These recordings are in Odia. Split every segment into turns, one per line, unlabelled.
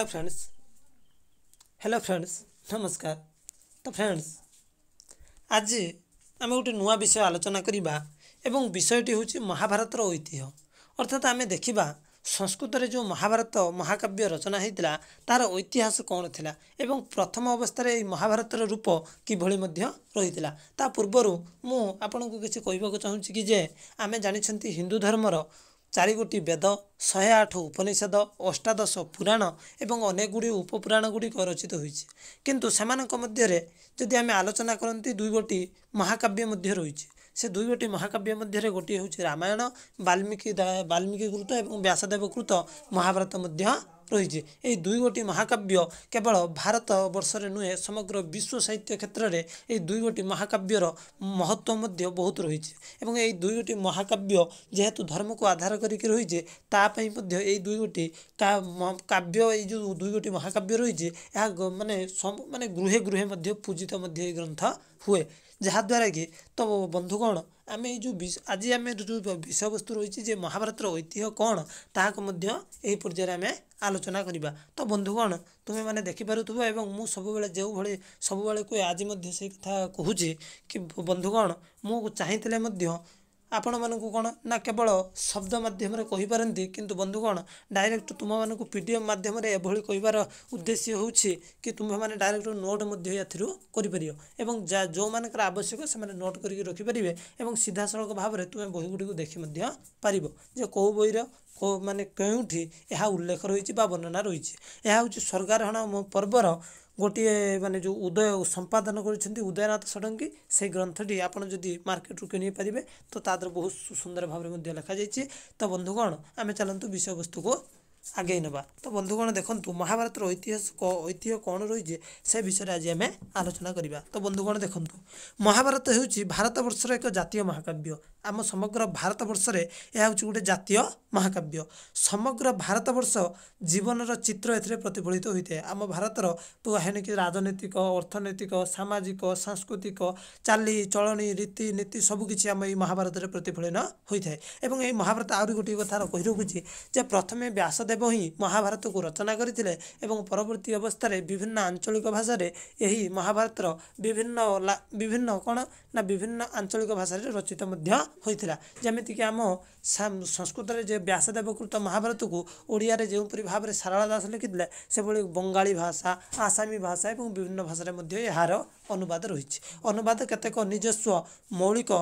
हेलो फ्रेंड्स हेलो फ्रेंड्स नमस्कार तो फ्रेंड्स आज आम गोटे नू विषय आलोचना करवा एवं विषयटी हूँ महाभारतर ऐतिह्य अर्थात आम देखा संस्कृत जो महाभारत महाकाव्य रचना होता तार ऐतिहास कौन थी प्रथम अवस्था यही महाभारतर रूप किभली रही पूर्वर मुझे कहवाक चाहूँगी आम जानते हिंदू धर्मर ଚାରିଗୋଟି ବେଦ ଶହେ ଆଠ ଉପନିଷେଦ ଅଷ୍ଟାଦଶ ପୁରାଣ ଏବଂ ଅନେକ ଗୁଡ଼ିଏ ଉପପୁରାଣ ଗୁଡ଼ିକ ରଚିତ ହୋଇଛି କିନ୍ତୁ ସେମାନଙ୍କ ମଧ୍ୟରେ ଯଦି ଆମେ ଆଲୋଚନା କରନ୍ତି ଦୁଇ ଗୋଟି ମହାକାବ୍ୟ ମଧ୍ୟ ରହିଛି ସେ ଦୁଇ ଗୋଟି ମହାକାବ୍ୟ ମଧ୍ୟରେ ଗୋଟିଏ ହେଉଛି ରାମାୟଣ ବାଲ୍ମୀକି ବାଲ୍ମୀକି କୃତ ଏବଂ ବ୍ୟାସଦେବ କୃତ ମହାଭାରତ ମଧ୍ୟ ରହିଛି ଏହି ଦୁଇ ଗୋଟି ମହାକାବ୍ୟ କେବଳ ଭାରତ ବର୍ଷରେ ନୁହେଁ ସମଗ୍ର ବିଶ୍ୱ ସାହିତ୍ୟ କ୍ଷେତ୍ରରେ ଏହି ଦୁଇ ଗୋଟି ମହାକାବ୍ୟର ମହତ୍ତ୍ୱ ମଧ୍ୟ ବହୁତ ରହିଛି ଏବଂ ଏହି ଦୁଇ ଗୋଟି ମହାକାବ୍ୟ ଯେହେତୁ ଧର୍ମକୁ ଆଧାର କରିକି ରହିଛି ତା ପାଇଁ ମଧ୍ୟ ଏହି ଦୁଇ ଗୋଟି କାବ୍ୟ ଏଇ ଯେଉଁ ଦୁଇ ଗୋଟି ମହାକାବ୍ୟ ରହିଛି ଏହା ମାନେ ମାନେ ଗୃହେ ଗୃହେ ମଧ୍ୟ ପୂଜିତ ମଧ୍ୟ ଏହି ଗ୍ରନ୍ଥ ହୁଏ ଯାହାଦ୍ୱାରା କି ତ ବନ୍ଧୁ କ'ଣ ଆମେ ଏଇ ଯେଉଁ ଆଜି ଆମେ ଯେଉଁ ବିଷୟବସ୍ତୁ ରହିଛି ଯେ ମହାଭାରତର ଐତିହ୍ୟ କ'ଣ ତାହାକୁ ମଧ୍ୟ ଏହି ପର୍ଯ୍ୟାୟରେ ଆମେ ଆଲୋଚନା କରିବା ତ ବନ୍ଧୁଗଣ ତୁମେମାନେ ଦେଖିପାରୁଥିବ ଏବଂ ମୁଁ ସବୁବେଳେ ଯେଉଁଭଳି ସବୁବେଳେ କୁହେ ଆଜି ମଧ୍ୟ ସେଇ କଥା କହୁଛି କି ବନ୍ଧୁ କ'ଣ ମୁଁ ଚାହିଁଥିଲେ ମଧ୍ୟ ଆପଣମାନଙ୍କୁ କ'ଣ ନା କେବଳ ଶବ୍ଦ ମାଧ୍ୟମରେ କହିପାରନ୍ତି କିନ୍ତୁ ବନ୍ଧୁ କ'ଣ ଡାଇରେକ୍ଟ ତୁମମାନଙ୍କୁ ପି ଡି ମାଧ୍ୟମରେ ଏଭଳି କହିବାର ଉଦ୍ଦେଶ୍ୟ ହେଉଛି କି ତୁମେମାନେ ଡାଇରେକ୍ଟ ନୋଟ୍ ମଧ୍ୟ ଏଥିରୁ କରିପାରିବ ଏବଂ ଯା ଯେଉଁମାନଙ୍କର ଆବଶ୍ୟକ ସେମାନେ ନୋଟ୍ କରିକି ରଖିପାରିବେ ଏବଂ ସିଧାସଳଖ ଭାବରେ ତୁମେ ବହିଗୁଡ଼ିକୁ ଦେଖି ମଧ୍ୟ ପାରିବ ଯେ କେଉଁ ବହିର କେଉଁ ମାନେ କେଉଁଠି ଏହା ଉଲ୍ଲେଖ ରହିଛି ବା ବର୍ଣ୍ଣନା ରହିଛି ଏହା ହେଉଛି ସ୍ୱର୍ଗାରୋହଣ ପର୍ବର ଗୋଟିଏ ମାନେ ଯେଉଁ ଉଦୟ ସମ୍ପାଦନ କରିଛନ୍ତି ଉଦୟନାଥ ଷଡ଼ଙ୍ଗୀ ସେଇ ଗ୍ରନ୍ଥଟି ଆପଣ ଯଦି ମାର୍କେଟରୁ କିଣିପାରିବେ ତ ତା ଦେହରେ ବହୁତ ସୁନ୍ଦର ଭାବରେ ମଧ୍ୟ ଲେଖାଯାଇଛି ତ ବନ୍ଧୁଗଣ ଆମେ ଚାଲନ୍ତୁ ବିଷୟବସ୍ତୁକୁ ଆଗେଇ ନେବା ତ ବନ୍ଧୁଗଣ ଦେଖନ୍ତୁ ମହାଭାରତର ଐତିହାସିକ ଐତିହ୍ୟ କ'ଣ ରହିଛି ସେ ବିଷୟରେ ଆଜି ଆମେ ଆଲୋଚନା କରିବା ତ ବନ୍ଧୁଗଣ ଦେଖନ୍ତୁ ମହାଭାରତ ହେଉଛି ଭାରତବର୍ଷର ଏକ ଜାତୀୟ ମହାକାବ୍ୟ ଆମ ସମଗ୍ର ଭାରତବର୍ଷରେ ଏହା ହେଉଛି ଗୋଟେ ଜାତୀୟ ମହାକାବ୍ୟ ସମଗ୍ର ଭାରତବର୍ଷ ଜୀବନର ଚିତ୍ର ଏଥିରେ ପ୍ରତିଫଳିତ ହୋଇଥାଏ ଆମ ଭାରତର ଏଣିକି ରାଜନୈତିକ ଅର୍ଥନୈତିକ ସାମାଜିକ ସାଂସ୍କୃତିକ ଚାଲି ଚଳଣି ରୀତିନୀତି ସବୁକିଛି ଆମ ଏଇ ମହାଭାରତରେ ପ୍ରତିଫଳନ ହୋଇଥାଏ ଏବଂ ଏହି ମହାଭାରତ ଆହୁରି ଗୋଟିଏ କଥା କହି ରଖୁଛି ଯେ ପ୍ରଥମେ ବ୍ୟାସ ବ୍ୟାସଦେବ ହିଁ ମହାଭାରତକୁ ରଚନା କରିଥିଲେ ଏବଂ ପରବର୍ତ୍ତୀ ଅବସ୍ଥାରେ ବିଭିନ୍ନ ଆଞ୍ଚଳିକ ଭାଷାରେ ଏହି ମହାଭାରତର ବିଭିନ୍ନ ବିଭିନ୍ନ କ'ଣ ନା ବିଭିନ୍ନ ଆଞ୍ଚଳିକ ଭାଷାରେ ରଚିତ ମଧ୍ୟ ହୋଇଥିଲା ଯେମିତିକି ଆମ ସଂସ୍କୃତରେ ଯେ ବ୍ୟାସଦେବକୃତ ମହାଭାରତକୁ ଓଡ଼ିଆରେ ଯେଉଁପରି ଭାବରେ ସାରଳା ଦାସ ଲେଖିଥିଲେ ସେଭଳି ବଙ୍ଗାଳୀ ଭାଷା ଆସାମୀ ଭାଷା ଏବଂ ବିଭିନ୍ନ ଭାଷାରେ ମଧ୍ୟ ଏହାର ଅନୁବାଦ ରହିଛି ଅନୁବାଦ କେତେକ ନିଜସ୍ୱ ମୌଳିକ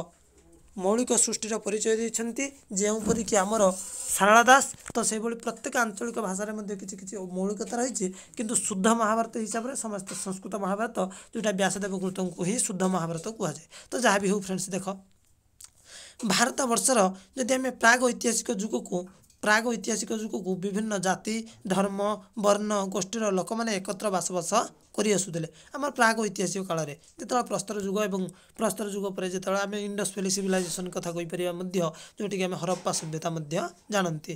मौलिक सृष्टिर परिचय दिन्छ जोपरिक अब सारा दास त प्रत्येक आंचलिक भाषा मौलिकता रहेछ किन शुद्ध महाभारत हिसाब हिसाबले समस्त संस्कृत महाभारत जुटा व्यासदेवकृतको हिँड शुद्ध महाभारत कुरा त जहाँ हौ फ्रेन्डस देख भारतवर्ष प्राग ऐतिहासिक को प्राग ऐतिहासिक को विभिन्न जाति धर्म वर्ण गोष्ठी लोक लोके एकत्र बासवास କରିଆସୁଥିଲେ ଆମର ପ୍ରାକ ଐତିହାସିକ କାଳରେ ଯେତେବେଳେ ପ୍ରସ୍ତର ଯୁଗ ଏବଂ ପ୍ରସ୍ତର ଯୁଗ ପରେ ଯେତେବେଳେ ଆମେ ଇଣ୍ଡସ୍ ଭ୍ୟାଲି ସିଭିଲାଇଜେସନ୍ କଥା କହିପାରିବା ମଧ୍ୟ ଯେଉଁଠିକି ଆମେ ହରପ୍ପା ସଭ୍ୟତା ମଧ୍ୟ ଜାଣନ୍ତି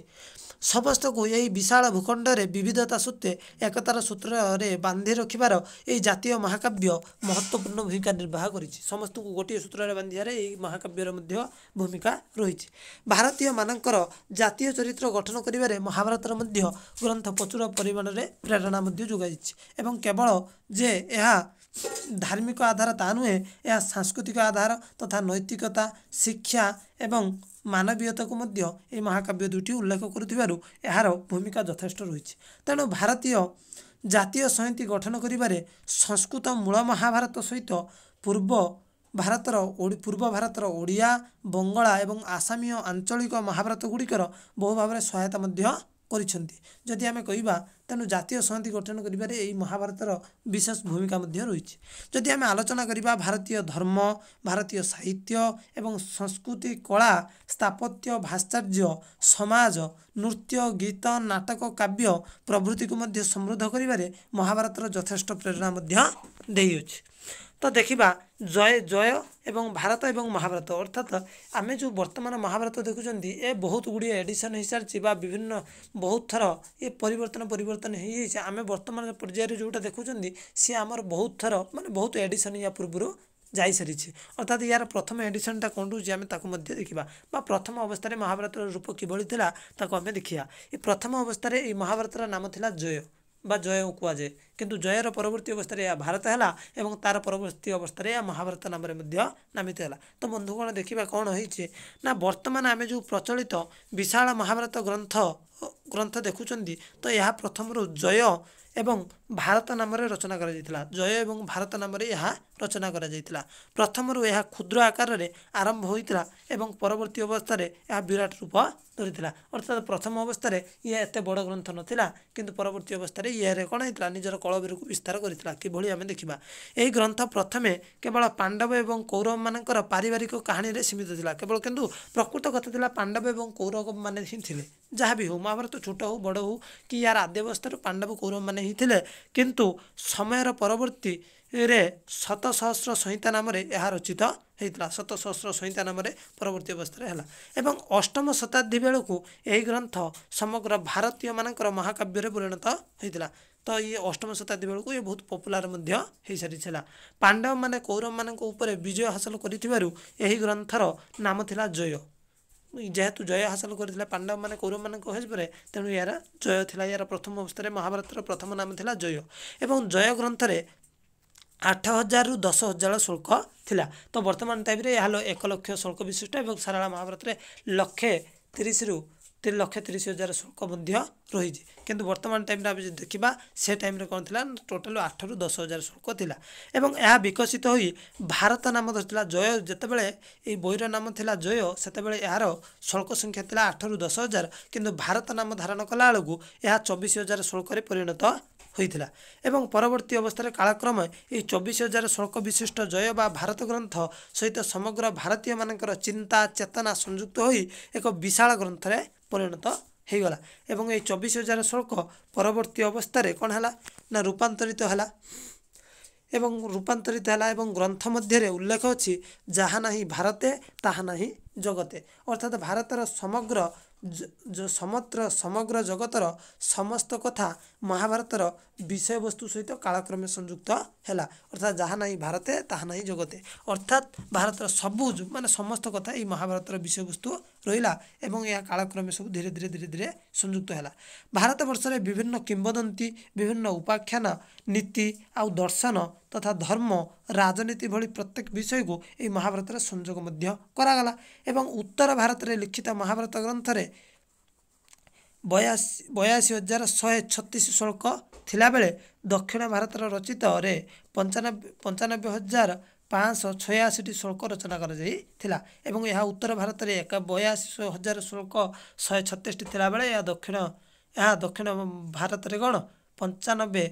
ସମସ୍ତକୁ ଏହି ବିଶାଳ ଭୂଖଣ୍ଡରେ ବିବିଧତା ସତ୍ତ୍ୱେ ଏକତାର ସୂତ୍ରରେ ବାନ୍ଧି ରଖିବାର ଏହି ଜାତୀୟ ମହାକାବ୍ୟ ମହତ୍ତ୍ୱପୂର୍ଣ୍ଣ ଭୂମିକା ନିର୍ବାହ କରିଛି ସମସ୍ତଙ୍କୁ ଗୋଟିଏ ସୂତ୍ରରେ ବାନ୍ଧିବାରେ ଏହି ମହାକାବ୍ୟର ମଧ୍ୟ ଭୂମିକା ରହିଛି ଭାରତୀୟମାନଙ୍କର ଜାତୀୟ ଚରିତ୍ର ଗଠନ କରିବାରେ ମହାଭାରତର ମଧ୍ୟ ଗ୍ରନ୍ଥ ପ୍ରଚୁର ପରିମାଣରେ ପ୍ରେରଣା ମଧ୍ୟ ଯୋଗାଇଛି ଏବଂ କେବଳ ଯେ ଏହା ଧାର୍ମିକ ଆଧାର ତା ନୁହେଁ ଏହା ସାଂସ୍କୃତିକ ଆଧାର ତଥା ନୈତିକତା ଶିକ୍ଷା ଏବଂ ମାନବୀୟତାକୁ ମଧ୍ୟ ଏହି ମହାକାବ୍ୟ ଦୁଇଟି ଉଲ୍ଲେଖ କରୁଥିବାରୁ ଏହାର ଭୂମିକା ଯଥେଷ୍ଟ ରହିଛି ତେଣୁ ଭାରତୀୟ ଜାତୀୟ ସମିତି ଗଠନ କରିବାରେ ସଂସ୍କୃତ ମୂଳ ମହାଭାରତ ସହିତ ପୂର୍ବ ଭାରତର ପୂର୍ବ ଭାରତର ଓଡ଼ିଆ ବଙ୍ଗଳା ଏବଂ ଆସାମୀୟ ଆଞ୍ଚଳିକ ମହାଭାରତ ଗୁଡ଼ିକର ବହୁ ଭାବରେ ସହାୟତା ମଧ୍ୟ କରିଛନ୍ତି ଯଦି ଆମେ କହିବା ତେଣୁ ଜାତୀୟ ସଂହତି ଗଠନ କରିବାରେ ଏହି ମହାଭାରତର ବିଶେଷ ଭୂମିକା ମଧ୍ୟ ରହିଛି ଯଦି ଆମେ ଆଲୋଚନା କରିବା ଭାରତୀୟ ଧର୍ମ ଭାରତୀୟ ସାହିତ୍ୟ ଏବଂ ସଂସ୍କୃତି କଳା ସ୍ଥାପତ୍ୟ ଭାସ୍କର୍ଯ୍ୟ ସମାଜ ନୃତ୍ୟ ଗୀତ ନାଟକ କାବ୍ୟ ପ୍ରଭୃତିକୁ ମଧ୍ୟ ସମୃଦ୍ଧ କରିବାରେ ମହାଭାରତର ଯଥେଷ୍ଟ ପ୍ରେରଣା ମଧ୍ୟ ଦେଇଅଛି ତ ଦେଖିବା ଜୟ ଜୟ ଏବଂ ଭାରତ ଏବଂ ମହାଭାରତ ଅର୍ଥାତ ଆମେ ଯେଉଁ ବର୍ତ୍ତମାନ ମହାଭାରତ ଦେଖୁଛନ୍ତି ଏ ବହୁତ ଗୁଡ଼ିଏ ଏଡ଼ିସନ୍ ହେଇସାରିଛି ବା ବିଭିନ୍ନ ବହୁତ ଥର ଏ ପରିବର୍ତ୍ତନ ପରିବର୍ତ୍ତନ ହେଇଯାଇଛି ଆମେ ବର୍ତ୍ତମାନ ପର୍ଯ୍ୟାୟରେ ଯେଉଁଟା ଦେଖୁଛନ୍ତି ସିଏ ଆମର ବହୁତ ଥର ମାନେ ବହୁତ ଏଡ଼ିସନ୍ ୟା ପୂର୍ବରୁ ଯାଇସାରିଛି ଅର୍ଥାତ୍ ଏହାର ପ୍ରଥମ ଏଡ଼ିସନ୍ଟା କ'ଣ ରହୁଛି ଆମେ ତାକୁ ମଧ୍ୟ ଦେଖିବା ବା ପ୍ରଥମ ଅବସ୍ଥାରେ ମହାଭାରତର ରୂପ କିଭଳି ଥିଲା ତାକୁ ଆମେ ଦେଖିବା ଏ ପ୍ରଥମ ଅବସ୍ଥାରେ ଏଇ ମହାଭାରତର ନାମ ଥିଲା ଜୟ ବା ଜୟକୁ କୁହାଯାଏ କିନ୍ତୁ ଜୟର ପରବର୍ତ୍ତୀ ଅବସ୍ଥାରେ ଏହା ଭାରତ ହେଲା ଏବଂ ତା'ର ପରବର୍ତ୍ତୀ ଅବସ୍ଥାରେ ଏହା ମହାଭାରତ ନାମରେ ମଧ୍ୟ ନାମିତ ହେଲା ତ ବନ୍ଧୁଗଣ ଦେଖିବା କ'ଣ ହେଇଛି ନା ବର୍ତ୍ତମାନ ଆମେ ଯେଉଁ ପ୍ରଚଳିତ ବିଶାଳ ମହାଭାରତ ଗ୍ରନ୍ଥ ଗ୍ରନ୍ଥ ଦେଖୁଛନ୍ତି ତ ଏହା ପ୍ରଥମରୁ ଜୟ ଏବଂ ଭାରତ ନାମରେ ରଚନା କରାଯାଇଥିଲା ଜୟ ଏବଂ ଭାରତ ନାମରେ ଏହା ରଚନା କରାଯାଇଥିଲା ପ୍ରଥମରୁ ଏହା କ୍ଷୁଦ୍ର ଆକାରରେ ଆରମ୍ଭ ହୋଇଥିଲା ଏବଂ ପରବର୍ତ୍ତୀ ଅବସ୍ଥାରେ ଏହା ବିରାଟ ରୂପ ଧରିଥିଲା ଅର୍ଥାତ୍ ପ୍ରଥମ ଅବସ୍ଥାରେ ଇଏ ଏତେ ବଡ଼ ଗ୍ରନ୍ଥ ନଥିଲା କିନ୍ତୁ ପରବର୍ତ୍ତୀ ଅବସ୍ଥାରେ ଇଏରେ କ'ଣ ହେଇଥିଲା ନିଜର କଳବୀରକୁ ବିସ୍ତାର କରିଥିଲା କିଭଳି ଆମେ ଦେଖିବା ଏହି ଗ୍ରନ୍ଥ ପ୍ରଥମେ କେବଳ ପାଣ୍ଡବ ଏବଂ କୌରବମାନଙ୍କର ପାରିବାରିକ କାହାଣୀରେ ସୀମିତ ଥିଲା କେବଳ କିନ୍ତୁ ପ୍ରକୃତ କଥା ଥିଲା ପାଣ୍ଡବ ଏବଂ କୌରବମାନେ ହିଁ ଥିଲେ ଯାହା ବି ହେଉ ମହାଭାରତ ଛୋଟ ହେଉ ବଡ଼ ହେଉ କି ଏହାର ଆଦ୍ୟବସ୍ଥାରୁ ପାଣ୍ଡବ କୌରବମାନେ ହିଁ ଥିଲେ କିନ୍ତୁ ସମୟର ପରବର୍ତ୍ତୀ ରେ ଶତସହସ୍ର ସଂହିତା ନାମରେ ଏହା ରଚିତ ହୋଇଥିଲା ଶତସହସ୍ର ସଂହିତା ନାମରେ ପରବର୍ତ୍ତୀ ଅବସ୍ଥାରେ ହେଲା ଏବଂ ଅଷ୍ଟମ ଶତାବ୍ଦୀ ବେଳକୁ ଏହି ଗ୍ରନ୍ଥ ସମଗ୍ର ଭାରତୀୟମାନଙ୍କର ମହାକାବ୍ୟରେ ପରିଣତ ହୋଇଥିଲା ତ ଇଏ ଅଷ୍ଟମ ଶତାବ୍ଦୀ ବେଳକୁ ଇଏ ବହୁତ ପପୁଲାର ମଧ୍ୟ ହୋଇସାରିଥିଲା ପାଣ୍ଡବମାନେ କୌରବମାନଙ୍କ ଉପରେ ବିଜୟ ହାସଲ କରିଥିବାରୁ ଏହି ଗ୍ରନ୍ଥର ନାମ ଥିଲା ଜୟ ଯେହେତୁ ଜୟ ହାସଲ କରିଥିଲା ପାଣ୍ଡବମାନେ କୌରବମାନଙ୍କ ହେଇପାରେ ତେଣୁ ଏହାର ଜୟ ଥିଲା ଏହାର ପ୍ରଥମ ଅବସ୍ଥାରେ ମହାଭାରତର ପ୍ରଥମ ନାମ ଥିଲା ଜୟ ଏବଂ ଜୟ ଗ୍ରନ୍ଥରେ ଆଠ ହଜାରରୁ ଦଶ ହଜାର ଶୁଳ୍କ ଥିଲା ତ ବର୍ତ୍ତମାନ ଟାଇମ୍ରେ ଏହା ହେଲା ଏକ ଲକ୍ଷ ଶୁଳ୍କ ବିଶିଷ୍ଟ ଏବଂ ସାରଳା ମହାଭାରତରେ ଲକ୍ଷେ ତିରିଶରୁ ତିନି ଲକ୍ଷ ତିରିଶ ହଜାର ଶୁଳ୍କ ମଧ୍ୟ ରହିଛି କିନ୍ତୁ ବର୍ତ୍ତମାନ ଟାଇମ୍ରେ ଆମେ ଯଦି ଦେଖିବା ସେ ଟାଇମ୍ରେ କ'ଣ ଥିଲା ଟୋଟାଲ୍ ଆଠରୁ ଦଶ ହଜାର ଶୁଳ୍କ ଥିଲା ଏବଂ ଏହା ବିକଶିତ ହୋଇ ଭାରତ ନାମ ଧରିଥିଲା ଜୟ ଯେତେବେଳେ ଏହି ବହିର ନାମ ଥିଲା ଜୟ ସେତେବେଳେ ଏହାର ଶୁଳ୍କ ସଂଖ୍ୟା ଥିଲା ଆଠରୁ ଦଶ ହଜାର କିନ୍ତୁ ଭାରତ ନାମ ଧାରଣ କଲାବେଳକୁ ଏହା ଚବିଶ ହଜାର ଶୁଳ୍କରେ ପରିଣତ ହୋଇଥିଲା ଏବଂ ପରବର୍ତ୍ତୀ ଅବସ୍ଥାରେ କାଳକ୍ରମେ ଏହି ଚବିଶ ହଜାର ଶ୍ଳୋକ ବିଶିଷ୍ଟ ଜୟ ବା ଭାରତ ଗ୍ରନ୍ଥ ସହିତ ସମଗ୍ର ଭାରତୀୟମାନଙ୍କର ଚିନ୍ତା ଚେତନା ସଂଯୁକ୍ତ ହୋଇ ଏକ ବିଶାଳ ଗ୍ରନ୍ଥରେ ପରିଣତ ହୋଇଗଲା ଏବଂ ଏହି ଚବିଶ ହଜାର ଶ୍ଳୋକ ପରବର୍ତ୍ତୀ ଅବସ୍ଥାରେ କ'ଣ ହେଲା ନା ରୂପାନ୍ତରିତ ହେଲା ଏବଂ ରୂପାନ୍ତରିତ ହେଲା ଏବଂ ଗ୍ରନ୍ଥ ମଧ୍ୟରେ ଉଲ୍ଲେଖ ଅଛି ଯାହା ନାହିଁ ଭାରତେ ତାହା ନାହିଁ ଜଗତେ ଅର୍ଥାତ୍ ଭାରତର ସମଗ୍ର ସମତ୍ର ସମଗ୍ର ଜଗତର ସମସ୍ତ କଥା ମହାଭାରତର ବିଷୟବସ୍ତୁ ସହିତ କାଳକ୍ରମେ ସଂଯୁକ୍ତ ହେଲା ଅର୍ଥାତ୍ ଯାହା ନାହିଁ ଭାରତେ ତାହା ନାହିଁ ଜଗତେ ଅର୍ଥାତ୍ ଭାରତର ସବୁ ମାନେ ସମସ୍ତ କଥା ଏଇ ମହାଭାରତର ବିଷୟବସ୍ତୁ ରହିଲା ଏବଂ ଏହା କାଳକ୍ରମେ ସବୁ ଧୀରେ ଧୀରେ ଧୀରେ ଧୀରେ ସଂଯୁକ୍ତ ହେଲା ଭାରତବର୍ଷରେ ବିଭିନ୍ନ କିମ୍ବଦନ୍ତୀ ବିଭିନ୍ନ ଉପାଖ୍ୟାନ ନୀତି ଆଉ ଦର୍ଶନ ତଥା ଧର୍ମ ରାଜନୀତି ଭଳି ପ୍ରତ୍ୟେକ ବିଷୟକୁ ଏହି ମହାଭାରତରେ ସଂଯୋଗ ମଧ୍ୟ କରାଗଲା ଏବଂ ଉତ୍ତର ଭାରତରେ ଲିଖିତ ମହାଭାରତ ଗ୍ରନ୍ଥରେ ବୟାଅଶୀ ବୟାଅଶୀ ହଜାର ଶହେ ଛତିଶ ଶୁଳ୍କ ଥିଲାବେଳେ ଦକ୍ଷିଣ ଭାରତର ରଚିତରେ ପଞ୍ଚାନବେ ପଞ୍ଚାନବେ ହଜାର ପାଞ୍ଚଶହ ଛୟାଅଶୀଟି ଶୁଳ୍କ ରଚନା କରାଯାଇଥିଲା ଏବଂ ଏହା ଉତ୍ତର ଭାରତରେ ଏକ ବୟାଅଶୀ ହଜାର ଶୁଳ୍କ ଶହେ ଛତିଶଟି ଥିଲାବେଳେ ଏହା ଦକ୍ଷିଣ ଏହା ଦକ୍ଷିଣ ଭାରତରେ କ'ଣ ପଞ୍ଚାନବେ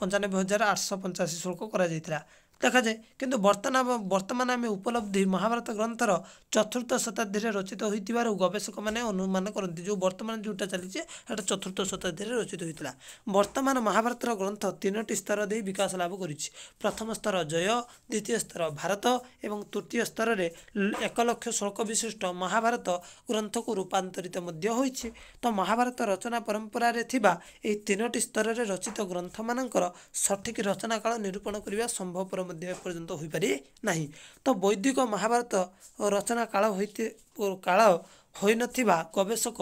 ପଞ୍ଚାନବେ ହଜାର ଆଠଶହ ପଞ୍ଚାଅଶୀ ଶୁଳ୍କ କରାଯାଇଥିଲା ଦେଖାଯାଏ କିନ୍ତୁ ବର୍ତ୍ତମାନ ବର୍ତ୍ତମାନ ଆମେ ଉପଲବ୍ଧି ମହାଭାରତ ଗ୍ରନ୍ଥର ଚତୁର୍ଥ ଶତାବ୍ଦୀରେ ରଚିତ ହୋଇଥିବାରୁ ଗବେଷକମାନେ ଅନୁମାନ କରନ୍ତି ଯେଉଁ ବର୍ତ୍ତମାନ ଯେଉଁଟା ଚାଲିଛି ସେଇଟା ଚତୁର୍ଥ ଶତାବ୍ଦୀରେ ରଚିତ ହୋଇଥିଲା ବର୍ତ୍ତମାନ ମହାଭାରତର ଗ୍ରନ୍ଥ ତିନୋଟି ସ୍ତର ଦେଇ ବିକାଶ ଲାଭ କରିଛି ପ୍ରଥମ ସ୍ତର ଜୟ ଦ୍ୱିତୀୟ ସ୍ତର ଭାରତ ଏବଂ ତୃତୀୟ ସ୍ତରରେ ଏକ ଲକ୍ଷ ଶ୍ଳୋକ ବିଶିଷ୍ଟ ମହାଭାରତ ଗ୍ରନ୍ଥକୁ ରୂପାନ୍ତରିତ ମଧ୍ୟ ହୋଇଛି ତ ମହାଭାରତ ରଚନା ପରମ୍ପରାରେ ଥିବା ଏହି ତିନୋଟି ସ୍ତରରେ ରଚିତ ଗ୍ରନ୍ଥମାନଙ୍କର ସଠିକ୍ ରଚନାକାଳ ନିରୂପଣ କରିବା ସମ୍ଭବପର ମଧ୍ୟ ଏପର୍ଯ୍ୟନ୍ତ ହୋଇପାରି ନାହିଁ ତ ବୈଦିକ ମହାଭାରତ ରଚନା କାଳ ହୋଇ କାଳ ହୋଇନଥିବା ଗବେଷକ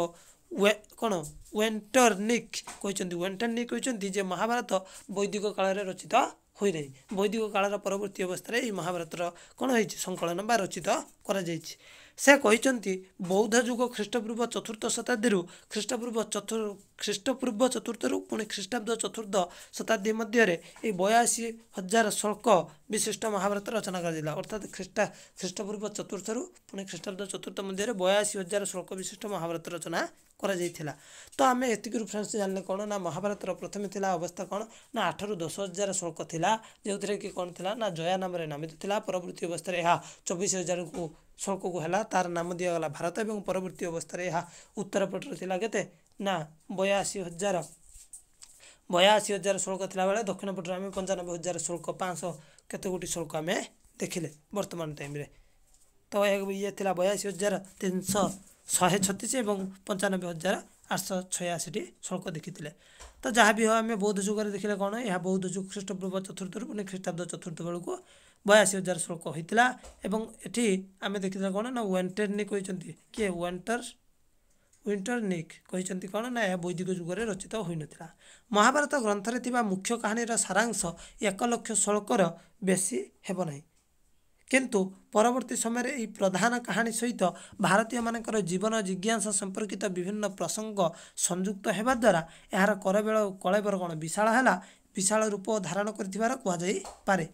ୱେ କ'ଣ ୱେଣ୍ଟର୍ନିକ୍ କହିଛନ୍ତି ୱେଣ୍ଟର୍ନିକ୍ କହିଛନ୍ତି ଯେ ମହାଭାରତ ବୈଦିକ କାଳରେ ରଚିତ ହୋଇନାହିଁ ବୈଦିକ କାଳର ପରବର୍ତ୍ତୀ ଅବସ୍ଥାରେ ଏହି ମହାଭାରତର କ'ଣ ହେଇଛି ସଂକଳନ ବା ରଚିତ କରାଯାଇଛି ସେ କହିଛନ୍ତି ବୌଦ୍ଧ ଯୁଗ ଖ୍ରୀଷ୍ଟପୂର୍ବ ଚତୁର୍ଥ ଶତାବ୍ଦୀରୁ ଖ୍ରୀଷ୍ଟପୂର୍ବ ଚତୁର୍ ଖ୍ରୀଷ୍ଟପୂର୍ବ ଚତୁର୍ଥରୁ ପୁଣି ଖ୍ରୀଷ୍ଟାବ୍ଦ ଚତୁର୍ଥ ଶତାବ୍ଦୀ ମଧ୍ୟରେ ଏହି ବୟାଅଶୀ ହଜାର ଶଳ୍କ ବିଶିଷ୍ଟ ମହାଭାରତ ରଚନା କରାଯାଇଥିଲା ଅର୍ଥାତ୍ ଖ୍ରୀଷ୍ଟା ଖ୍ରୀଷ୍ଟପୂର୍ବ ଚତୁର୍ଥରୁ ପୁଣି ଖ୍ରୀଷ୍ଟାବ୍ଦ ଚତୁର୍ଥ ମଧ୍ୟରେ ବୟାଅଶୀ ହଜାର ଶଳ୍କ ବିଶିଷ୍ଟ ମହାଭାରତ ରଚନା କରାଯାଇଥିଲା ତ ଆମେ ଏତିକି ରୁଫ୍ରାନ୍ସ ଜାଣିଲେ କ'ଣ ନା ମହାଭାରତର ପ୍ରଥମେ ଥିଲା ଅବସ୍ଥା କ'ଣ ନା ଆଠରୁ ଦଶ ହଜାର ଶୁଳ୍କ ଥିଲା ଯେଉଁଥିରେ କି କ'ଣ ଥିଲା ନା ଜୟା ନାମରେ ନାମିତ ଥିଲା ପରବର୍ତ୍ତୀ ଅବସ୍ଥାରେ ଏହା ଚବିଶ ହଜାରକୁ ଶୁଳ୍କକୁ ହେଲା ତା'ର ନାମ ଦିଆଗଲା ଭାରତ ଏବଂ ପରବର୍ତ୍ତୀ ଅବସ୍ଥାରେ ଏହା ଉତ୍ତରପଟରେ ଥିଲା କେତେ ନା ବୟାଅଶୀ ହଜାର ବୟାଅଶୀ ହଜାର ଶୁଳ୍କ ଥିଲାବେଳେ ଦକ୍ଷିଣ ପଟରେ ଆମେ ପଞ୍ଚାନବେ ହଜାର ଶୁଳ୍କ ପାଞ୍ଚଶହ କେତେ ଗୋଟି ଶୁଳ୍କ ଆମେ ଦେଖିଲେ ବର୍ତ୍ତମାନ ଟାଇମ୍ରେ ତ ଏହା ଇଏ ଥିଲା ବୟାଅଶୀ ହଜାର ତିନିଶହ ଶହେ ଛତିଶ ଏବଂ ପଞ୍ଚାନବେ ହଜାର ଆଠଶହ ଛୟାଅଶୀଟି ଶୁଳ୍କ ଦେଖିଥିଲେ ତ ଯାହା ବି ହେଉ ଆମେ ବୌଦ୍ଧ ଯୁଗରେ ଦେଖିଲେ କ'ଣ ଏହା ବୌଦ୍ଧ ଯୁଗ ଖ୍ରୀଷ୍ଟପୂର୍ବ ଚତୁର୍ଥରୁ ପୁଣି ଖ୍ରୀଷ୍ଟାବ୍ଦ ଚତୁର୍ଥ ବେଳକୁ ବୟାଅଶୀ ହଜାର ଶୁଳ୍କ ହୋଇଥିଲା ଏବଂ ଏଠି ଆମେ ଦେଖିଥିଲେ କ'ଣ ନା ୱେଣ୍ଟେରନିକ୍ କହିଛନ୍ତି କିଏ ୱେଣ୍ଟର ୱିଣ୍ଟରନିକ୍ କହିଛନ୍ତି କ'ଣ ନା ଏହା ବୈଦିକ ଯୁଗରେ ରଚିତ ହୋଇନଥିଲା ମହାଭାରତ ଗ୍ରନ୍ଥରେ ଥିବା ମୁଖ୍ୟ କାହାଣୀର ସାରାଂଶ ଏକ ଲକ୍ଷ ଶ୍ଳୋକର ବେଶୀ ହେବ ନାହିଁ କିନ୍ତୁ ପରବର୍ତ୍ତୀ ସମୟରେ ଏହି ପ୍ରଧାନ କାହାଣୀ ସହିତ ଭାରତୀୟମାନଙ୍କର ଜୀବନ ଜିଜ୍ଞାସା ସମ୍ପର୍କିତ ବିଭିନ୍ନ ପ୍ରସଙ୍ଗ ସଂଯୁକ୍ତ ହେବା ଦ୍ୱାରା ଏହାର କରବେଳ ଓ କଳେବର କ'ଣ ବିଶାଳ ହେଲା ବିଶାଳ ରୂପ ଧାରଣ କରିଥିବାର କୁହାଯାଇପାରେ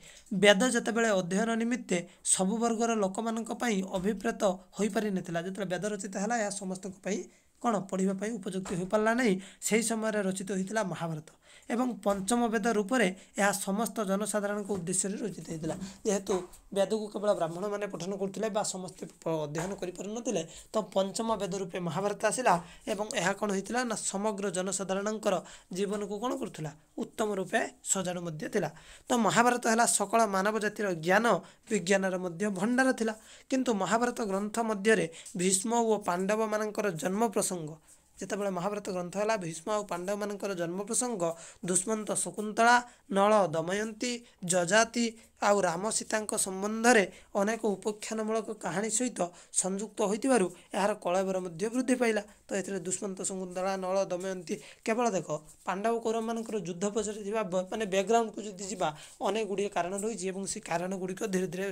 ବେଦ ଯେତେବେଳେ ଅଧ୍ୟୟନ ନିମିତ୍ତେ ସବୁ ବର୍ଗର ଲୋକମାନଙ୍କ ପାଇଁ ଅଭିପ୍ରେତ ହୋଇପାରିନଥିଲା ଯେତେବେଳେ ବେଦ ରଚିତ ହେଲା ଏହା ସମସ୍ତଙ୍କ ପାଇଁ କ'ଣ ପଢ଼ିବା ପାଇଁ ଉପଯୁକ୍ତ ହୋଇପାରିଲା ନାହିଁ ସେହି ସମୟରେ ରଚିତ ହୋଇଥିଲା ମହାଭାରତ ଏବଂ ପଞ୍ଚମ ବେଦ ରୂପରେ ଏହା ସମସ୍ତ ଜନସାଧାରଣଙ୍କ ଉଦ୍ଦେଶ୍ୟରେ ରଚିତ ହୋଇଥିଲା ଯେହେତୁ ବେଦକୁ କେବଳ ବ୍ରାହ୍ମଣମାନେ ପଠନ କରୁଥିଲେ ବା ସମସ୍ତେ ଅଧ୍ୟୟନ କରିପାରୁନଥିଲେ ତ ପଞ୍ଚମ ବେଦ ରୂପେ ମହାଭାରତ ଆସିଲା ଏବଂ ଏହା କ'ଣ ହୋଇଥିଲା ନା ସମଗ୍ର ଜନସାଧାରଣଙ୍କର ଜୀବନକୁ କ'ଣ କରୁଥିଲା ଉତ୍ତମ ରୂପେ ସଜାଣ ମଧ୍ୟ ଥିଲା ତ ମହାଭାରତ ହେଲା ସକଳ ମାନବ ଜାତିର ଜ୍ଞାନ ବିଜ୍ଞାନର ମଧ୍ୟ ଭଣ୍ଡାର ଥିଲା କିନ୍ତୁ ମହାଭାରତ ଗ୍ରନ୍ଥ ମଧ୍ୟରେ ଭୀଷ୍ମ ଓ ପାଣ୍ଡବମାନଙ୍କର ଜନ୍ମ ପ୍ରସଙ୍ଗ ପ୍ରସଙ୍ଗ ଯେତେବେଳେ ମହାଭାରତ ଗ୍ରନ୍ଥ ହେଲା ଭୀଷ୍ମ ଆଉ ପାଣ୍ଡବମାନଙ୍କର ଜନ୍ମ ପ୍ରସଙ୍ଗ ଦୁଷ୍ମନ୍ତ ଶକୁନ୍ତଳା ନଳ ଦମୟନ୍ତୀ ଯଜାତି ଆଉ ରାମ ସୀତାଙ୍କ ସମ୍ବନ୍ଧରେ ଅନେକ ଉପଖ୍ୟାନମୂଳକ କାହାଣୀ ସହିତ ସଂଯୁକ୍ତ ହୋଇଥିବାରୁ ଏହାର କଳବର ମଧ୍ୟ ବୃଦ୍ଧି ପାଇଲା ତ ଏଥିରେ ଦୁଷ୍ମନ୍ତ ଶଙ୍କୁନ୍ତଳା ନଳ ଦମୟନ୍ତୀ କେବଳ ଦେଖ ପାଣ୍ଡବ କୌରମାନଙ୍କର ଯୁଦ୍ଧ ପଛରେ ଥିବା ମାନେ ବ୍ୟାକ୍ଗ୍ରାଉଣ୍ଡକୁ ଯଦି ଯିବା ଅନେକ ଗୁଡ଼ିଏ କାରଣ ରହିଛି ଏବଂ ସେ କାରଣ ଗୁଡ଼ିକ ଧୀରେ ଧୀରେ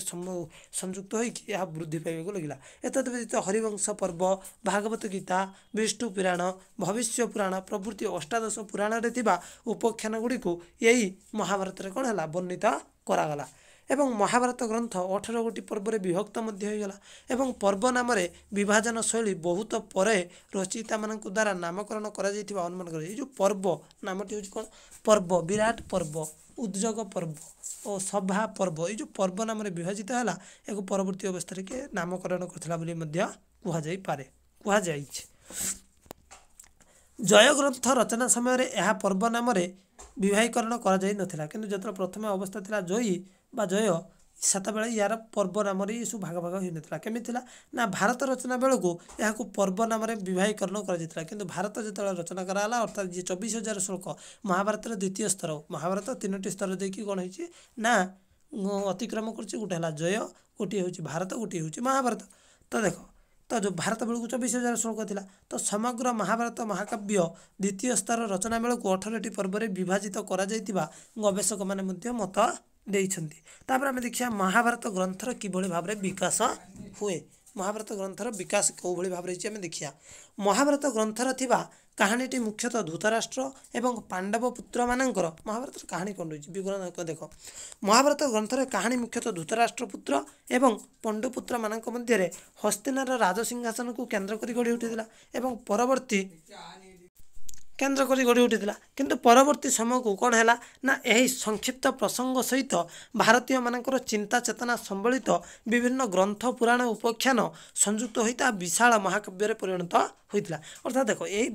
ସଂଯୁକ୍ତ ହୋଇକି ଏହା ବୃଦ୍ଧି ପାଇବାକୁ ଲାଗିଲା ଏତଦ୍ ବ୍ୟତୀତ ହରିବଂଶ ପର୍ବ ଭାଗବତ ଗୀତା ବିଷ୍ଣୁ ପୁରାଣ ଭବିଷ୍ୟ ପୁରାଣ ପ୍ରଭୃତି ଅଷ୍ଟାଦଶ ପୁରାଣରେ ଥିବା ଉପଖ୍ୟାନ ଗୁଡ଼ିକୁ ଏହି ମହାଭାରତରେ କ'ଣ ହେଲା ବର୍ଣ୍ଣିତ କରାଗଲା ଏବଂ ମହାଭାରତ ଗ୍ରନ୍ଥ ଅଠର ଗୋଟି ପର୍ବରେ ବିଭକ୍ତ ମଧ୍ୟ ହୋଇଗଲା ଏବଂ ପର୍ବ ନାମରେ ବିଭାଜନ ଶୈଳୀ ବହୁତ ପରେ ରଚିତାମାନଙ୍କ ଦ୍ୱାରା ନାମକରଣ କରାଯାଇଥିବା ଅନୁମାନ କରାଯାଏ ଏଇ ଯେଉଁ ପର୍ବ ନାମଟି ହେଉଛି କ'ଣ ପର୍ବ ବିରାଟ ପର୍ବ ଉଦ୍ଯୋଗ ପର୍ବ ଓ ସଭା ପର୍ବ ଏଇ ଯେଉଁ ପର୍ବ ନାମରେ ବିଭାଜିତ ହେଲା ଏହାକୁ ପରବର୍ତ୍ତୀ ଅବସ୍ଥାରେ କିଏ ନାମକରଣ କରିଥିଲା ବୋଲି ମଧ୍ୟ କୁହାଯାଇପାରେ କୁହାଯାଇଛି ଜୟଗ୍ରନ୍ଥ ରଚନା ସମୟରେ ଏହା ପର୍ବ ନାମରେ ବିବାହୀକରଣ କରାଯାଇନଥିଲା କିନ୍ତୁ ଯେତେବେଳେ ପ୍ରଥମେ ଅବସ୍ଥା ଥିଲା ଜୟୀ ବା ଜୟ ସେତେବେଳେ ଏହାର ପର୍ବ ନାମରେ ଏସବୁ ଭାଗ ଭାଗ ହୋଇନଥିଲା କେମିତି ଥିଲା ନା ଭାରତ ରଚନା ବେଳକୁ ଏହାକୁ ପର୍ବ ନାମରେ ବିବାହୀକରଣ କରାଯାଇଥିଲା କିନ୍ତୁ ଭାରତ ଯେତେବେଳେ ରଚନା କରାଗଲା ଅର୍ଥାତ୍ ଯିଏ ଚବିଶ ହଜାର ଶ୍ଳୋକ ମହାଭାରତର ଦ୍ୱିତୀୟ ସ୍ତର ମହାଭାରତ ତିନୋଟି ସ୍ତର ଦେଇକି କ'ଣ ହେଇଛି ନା ଅତିକ୍ରମ କରୁଛି ଗୋଟେ ହେଲା ଜୟ ଗୋଟିଏ ହେଉଛି ଭାରତ ଗୋଟିଏ ହେଉଛି ମହାଭାରତ ତ ଦେଖ ଯେଉଁ ଭାରତ ବେଳକୁ ଚବିଶ ହଜାର ଶ୍ଳୋକ ଥିଲା ତ ସମଗ୍ର ମହାଭାରତ ମହାକାବ୍ୟ ଦ୍ୱିତୀୟ ସ୍ତର ରଚନା ବେଳକୁ ଅଠରଟି ପର୍ବରେ ବିଭାଜିତ କରାଯାଇଥିବା ଗବେଷକମାନେ ମଧ୍ୟ ମତ ଦେଇଛନ୍ତି ତାପରେ ଆମେ ଦେଖିବା ମହାଭାରତ ଗ୍ରନ୍ଥର କିଭଳି ଭାବରେ ବିକାଶ ହୁଏ ମହାଭାରତ ଗ୍ରନ୍ଥର ବିକାଶ କେଉଁଭଳି ଭାବରେ ହେଇଛି ଆମେ ଦେଖିବା ମହାଭାରତ ଗ୍ରନ୍ଥର ଥିବା କାହାଣୀଟି ମୁଖ୍ୟତଃ ଧୃତରାଷ୍ଟ୍ର ଏବଂ ପାଣ୍ଡବ ପୁତ୍ରମାନଙ୍କର ମହାଭାରତର କାହାଣୀ କ'ଣ ରହିଛି ବିବରଣ ଦେଖ ମହାଭାରତ ଗ୍ରନ୍ଥରେ କାହାଣୀ ମୁଖ୍ୟତଃ ଧୃତରାଷ୍ଟ୍ର ପୁତ୍ର ଏବଂ ପଣ୍ଡୁପୁତ୍ରମାନଙ୍କ ମଧ୍ୟରେ ହସ୍ତିନାର ରାଜସିଂହାସନକୁ କେନ୍ଦ୍ର କରି ଗଢ଼ି ଉଠିଥିଲା ଏବଂ ପରବର୍ତ୍ତୀ କେନ୍ଦ୍ର କରି ଗଢ଼ି ଉଠିଥିଲା କିନ୍ତୁ ପରବର୍ତ୍ତୀ ସମୟକୁ କ'ଣ ହେଲା ନା ଏହି ସଂକ୍ଷିପ୍ତ ପ୍ରସଙ୍ଗ ସହିତ ଭାରତୀୟମାନଙ୍କର ଚିନ୍ତା ଚେତନା ସମ୍ବଳିତ ବିଭିନ୍ନ ଗ୍ରନ୍ଥ ପୁରାଣ ଉପଖ୍ୟାନ ସଂଯୁକ୍ତ ହୋଇ ତାହା ବିଶାଳ ମହାକାବ୍ୟରେ ପରିଣତ ହୋଇଥିଲା ଅର୍ଥାତ୍ ଦେଖ ଏହି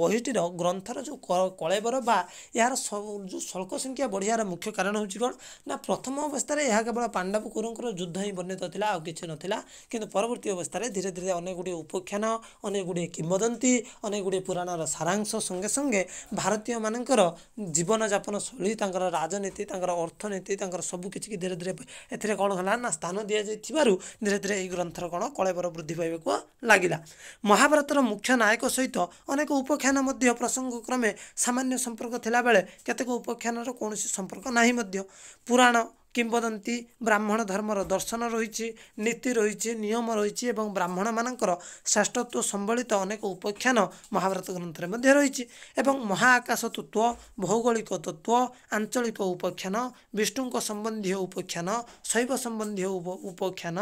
ବହିଟିର ଗ୍ରନ୍ଥର ଯେଉଁ କଳେବର ବା ଏହାର ଯେଉଁ ସ୍ୱଳ୍ପ ସଂଖ୍ୟା ବଢ଼ିବାର ମୁଖ୍ୟ କାରଣ ହେଉଛି କ'ଣ ନା ପ୍ରଥମ ଅବସ୍ଥାରେ ଏହା କେବଳ ପାଣ୍ଡବ କୁରୁଙ୍କର ଯୁଦ୍ଧ ହିଁ ବର୍ଣ୍ଣିତ ଥିଲା ଆଉ କିଛି ନଥିଲା କିନ୍ତୁ ପରବର୍ତ୍ତୀ ଅବସ୍ଥାରେ ଧୀରେ ଧୀରେ ଅନେକ ଗୁଡ଼ିଏ ଉପଖ୍ୟାନ ଅନେକ ଗୁଡ଼ିଏ କିମ୍ବଦନ୍ତୀ ଅନେକ ଗୁଡ଼ିଏ ପୁରାଣର ସାରାଂଶ ସଙ୍ଗେ ସଙ୍ଗେ ଭାରତୀୟମାନଙ୍କର ଜୀବନଯାପନ ଶୈଳୀ ତାଙ୍କର ରାଜନୀତି ତାଙ୍କର ଅର୍ଥନୀତି ତାଙ୍କର ସବୁ କିଛି କି ଧୀରେ ଧୀରେ ଏଥିରେ କ'ଣ ହେଲା ନା ସ୍ଥାନ ଦିଆଯାଇଥିବାରୁ ଧୀରେ ଧୀରେ ଏହି ଗ୍ରନ୍ଥର କ'ଣ କଳେବର ବୃଦ୍ଧି ପାଇବାକୁ ଲାଗିଲା ମହାଭାରତର ମୁଖ୍ୟ ନାୟକ ସହିତ ଅନେକ ଉପଖ୍ୟାନ ମଧ୍ୟ ପ୍ରସଙ୍ଗ କ୍ରମେ ସାମାନ୍ୟ ସମ୍ପର୍କ ଥିଲାବେଳେ କେତେକ ଉପଖ୍ୟାନର କୌଣସି ସମ୍ପର୍କ ନାହିଁ ମଧ୍ୟ ପୁରାଣ କିମ୍ବଦନ୍ତୀ ବ୍ରାହ୍ମଣ ଧର୍ମର ଦର୍ଶନ ରହିଛି ନୀତି ରହିଛି ନିୟମ ରହିଛି ଏବଂ ବ୍ରାହ୍ମଣମାନଙ୍କର ଶ୍ରେଷ୍ଠତ୍ଵ ସମ୍ବଳିତ ଅନେକ ଉପଖ୍ୟାନ ମହାଭାରତ ଗ୍ରନ୍ଥରେ ମଧ୍ୟ ରହିଛି ଏବଂ ମହାଆକାଶ ତତ୍ତ୍ୱ ଭୌଗୋଳିକ ତତ୍ତ୍ୱ ଆଞ୍ଚଳିକ ଉପଖ୍ୟାନ ବିଷ୍ଣୁଙ୍କ ସମ୍ବନ୍ଧୀୟ ଉପଖ୍ୟାନ ଶୈବ ସମ୍ବନ୍ଧୀୟ ଉପଖ୍ୟାନ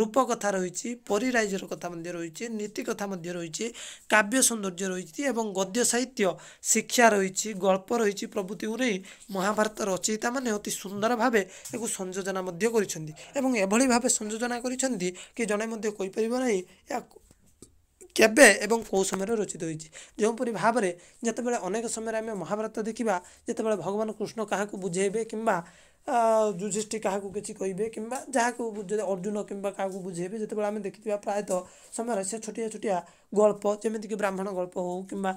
ରୂପକଥା ରହିଛି ପରିରାଜ୍ୟର କଥା ମଧ୍ୟ ରହିଛି ନୀତି କଥା ମଧ୍ୟ ରହିଛି କାବ୍ୟ ସୌନ୍ଦର୍ଯ୍ୟ ରହିଛି ଏବଂ ଗଦ୍ୟ ସାହିତ୍ୟ ଶିକ୍ଷା ରହିଛି ଗଳ୍ପ ରହିଛି ପ୍ରଭୃତିକୁ ନେଇ ମହାଭାରତ ରଚୟିତାମାନେ ଅତି ସୁନ୍ଦର ଭାବେ ଏହାକୁ ସଂଯୋଜନା ମଧ୍ୟ କରିଛନ୍ତି ଏବଂ ଏଭଳି ଭାବେ ସଂଯୋଜନା କରିଛନ୍ତି କି ଜଣେ ମଧ୍ୟ କହିପାରିବ ନାହିଁ ଏହା କେବେ ଏବଂ କେଉଁ ସମୟରେ ରଚିତ ହୋଇଛି ଯେଉଁପରି ଭାବରେ ଯେତେବେଳେ ଅନେକ ସମୟରେ ଆମେ ମହାଭାରତ ଦେଖିବା ଯେତେବେଳେ ଭଗବାନ କୃଷ୍ଣ କାହାକୁ ବୁଝେଇବେ କିମ୍ବା ଯୁଧିଷ୍ଠି କାହାକୁ କିଛି କହିବେ କିମ୍ବା ଯାହାକୁ ଯଦି ଅର୍ଜୁନ କିମ୍ବା କାହାକୁ ବୁଝେଇବେ ଯେତେବେଳେ ଆମେ ଦେଖିଥିବା ପ୍ରାୟତଃ ସମୟରେ ସେ ଛୋଟିଆ ଛୋଟିଆ ଗଳ୍ପ ଯେମିତିକି ବ୍ରାହ୍ମଣ ଗଳ୍ପ ହେଉ କିମ୍ବା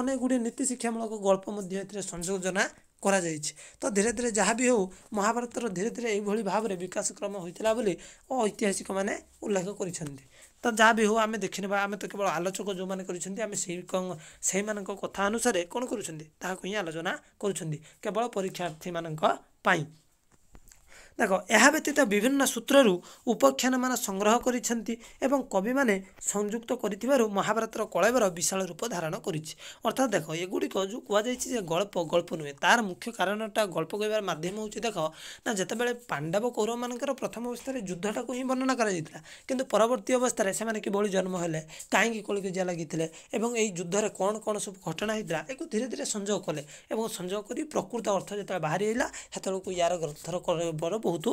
ଅନେକ ଗୁଡ଼ିଏ ନୀତି ଶିକ୍ଷାମୂଳକ ଗଳ୍ପ ମଧ୍ୟ ଏଥିରେ ସଂଯୋଜନା କରାଯାଇଛି ତ ଧୀରେ ଧୀରେ ଯାହା ବି ହେଉ ମହାଭାରତର ଧୀରେ ଧୀରେ ଏଇଭଳି ଭାବରେ ବିକାଶକ୍ରମ ହୋଇଥିଲା ବୋଲି ଐତିହାସିକମାନେ ଉଲ୍ଲେଖ କରିଛନ୍ତି ତ ଯାହା ବି ହେଉ ଆମେ ଦେଖିନେବା ଆମେ ତ କେବଳ ଆଲୋଚକ ଯେଉଁମାନେ କରିଛନ୍ତି ଆମେ ସେଇ ସେଇମାନଙ୍କ କଥା ଅନୁସାରେ କ'ଣ କରୁଛନ୍ତି ତାହାକୁ ହିଁ ଆଲୋଚନା କରୁଛନ୍ତି କେବଳ ପରୀକ୍ଷାର୍ଥୀମାନଙ୍କ ପାଇଁ ଦେଖ ଏହା ବ୍ୟତୀତ ବିଭିନ୍ନ ସୂତ୍ରରୁ ଉପାଖ୍ୟାନମାନ ସଂଗ୍ରହ କରିଛନ୍ତି ଏବଂ କବିମାନେ ସଂଯୁକ୍ତ କରିଥିବାରୁ ମହାଭାରତର କଳେବର ବିଶାଳ ରୂପ ଧାରଣ କରିଛି ଅର୍ଥାତ ଦେଖ ଏଗୁଡ଼ିକ ଯେଉଁ କୁହାଯାଇଛି ଯେ ଗଳ୍ପ ଗଳ୍ପ ନୁହେଁ ତାର ମୁଖ୍ୟ କାରଣଟା ଗଳ୍ପ କହିବାର ମାଧ୍ୟମ ହେଉଛି ଦେଖ ନା ଯେତେବେଳେ ପାଣ୍ଡବ କୌରବମାନଙ୍କର ପ୍ରଥମ ଅବସ୍ଥାରେ ଯୁଦ୍ଧଟାକୁ ହିଁ ବର୍ଣ୍ଣନା କରାଯାଇଥିଲା କିନ୍ତୁ ପରବର୍ତ୍ତୀ ଅବସ୍ଥାରେ ସେମାନେ କିଭଳି ଜନ୍ମ ହେଲେ କାହିଁକି କଳିକଜିଆ ଲାଗିଥିଲେ ଏବଂ ଏହି ଯୁଦ୍ଧରେ କ'ଣ କ'ଣ ସବୁ ଘଟଣା ହୋଇଥିଲା ଏକୁ ଧୀରେ ଧୀରେ ସଂଯୋଗ କଲେ ଏବଂ ସଂଯୋଗ କରି ପ୍ରକୃତ ଅର୍ଥ ଯେତେବେଳେ ବାହାରି ହେଲା ସେତେବେଳକୁ ୟାର ଗ୍ରନ୍ଥର ବଡ଼ ବହୁତ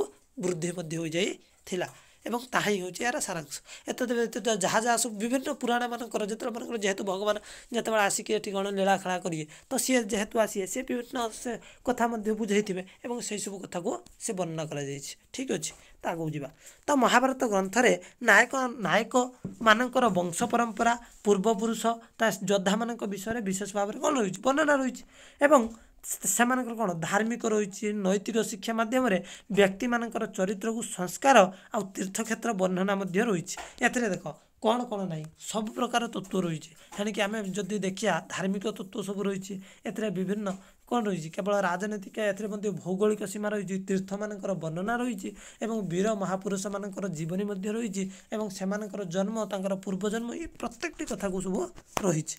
ବୃଦ୍ଧି ମଧ୍ୟ ହୋଇଯାଇଥିଲା ଏବଂ ତାହା ହିଁ ହେଉଛି ଏହାର ସାରାଂଶ ଏତେ ଯାହା ଯାହା ସବୁ ବିଭିନ୍ନ ପୁରାଣମାନଙ୍କର ଯେତେବେଳେ ଯେହେତୁ ଭଗବାନ ଯେତେବେଳେ ଆସିକି ଏଠି କ'ଣ ଲୀଳାଖେଳା କରିବେ ତ ସିଏ ଯେହେତୁ ଆସିବେ ସିଏ ବିଭିନ୍ନ ସେ କଥା ମଧ୍ୟ ବୁଝାଇଥିବେ ଏବଂ ସେହିସବୁ କଥାକୁ ସେ ବର୍ଣ୍ଣନା କରାଯାଇଛି ଠିକ୍ ଅଛି ତା ଆଗକୁ ଯିବା ତ ମହାଭାରତ ଗ୍ରନ୍ଥରେ ନାୟକ ନାୟକମାନଙ୍କର ବଂଶ ପରମ୍ପରା ପୂର୍ବପୁରୁଷ ତା ଯୋଦ୍ଧାମାନଙ୍କ ବିଷୟରେ ବିଶେଷ ଭାବରେ କ'ଣ ରହିଛି ବର୍ଣ୍ଣନା ରହିଛି ଏବଂ ସେମାନଙ୍କର କ'ଣ ଧାର୍ମିକ ରହିଛି ନୈତିକ ଶିକ୍ଷା ମାଧ୍ୟମରେ ବ୍ୟକ୍ତିମାନଙ୍କର ଚରିତ୍ରକୁ ସଂସ୍କାର ଆଉ ତୀର୍ଥକ୍ଷେତ୍ର ବର୍ଣ୍ଣନା ମଧ୍ୟ ରହିଛି ଏଥିରେ ଦେଖ କ'ଣ କ'ଣ ନାହିଁ ସବୁ ପ୍ରକାର ତତ୍ତ୍ୱ ରହିଛି ଏଣିକି ଆମେ ଯଦି ଦେଖିବା ଧାର୍ମିକ ତତ୍ତ୍ୱ ସବୁ ରହିଛି ଏଥିରେ ବିଭିନ୍ନ କ'ଣ ରହିଛି କେବଳ ରାଜନୈତିକ ଏଥିରେ ମଧ୍ୟ ଭୌଗୋଳିକ ସୀମା ରହିଛି ତୀର୍ଥମାନଙ୍କର ବର୍ଣ୍ଣନା ରହିଛି ଏବଂ ବୀର ମହାପୁରୁଷମାନଙ୍କର ଜୀବନୀ ମଧ୍ୟ ରହିଛି ଏବଂ ସେମାନଙ୍କର ଜନ୍ମ ତାଙ୍କର ପୂର୍ବଜନ୍ମ ଏ ପ୍ରତ୍ୟେକଟି କଥାକୁ ସବୁ ରହିଛି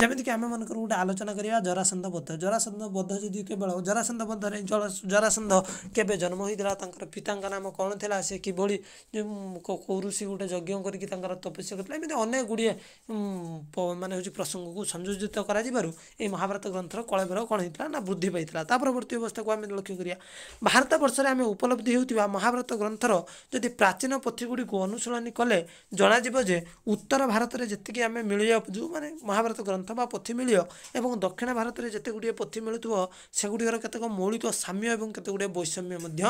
जमीक आम मन गोटे आलोचना करवा जरासंध बद्ध जरासंध बद्ध जी केवल जरासंध बद्ध में जल जरासंध के जन्म होता पिता नाम कौन थी से किभली कौरुषि गोटे यज्ञ करके तपस्या करते अनेक गुड़िए मानने प्रसंग को संयोजित कर महाभारत ग्रंथर कलेबर कौन होता है ना वृद्धि पाई है परवर्ती अवस्था को आम लक्ष्य करा भारत बर्षे आम उपलब्धि होता महाभारत ग्रंथर जदि प्राचीन पोथी गुड़ी अनुशीलन कले जनाजे उत्तर भारत में जितकी आम मिल जाए जो मैंने महाभारत ग्रंथ ଗ୍ରନ୍ଥ ବା ପୋଥି ମିଳିବ ଏବଂ ଦକ୍ଷିଣ ଭାରତରେ ଯେତେ ଗୁଡ଼ିଏ ପୋଥି ମିଳୁଥିବ ସେଗୁଡ଼ିକର କେତେକ ମୌଳିକ ସାମ୍ୟ ଏବଂ କେତେ ଗୁଡ଼ିଏ ବୈଷମ୍ୟ ମଧ୍ୟ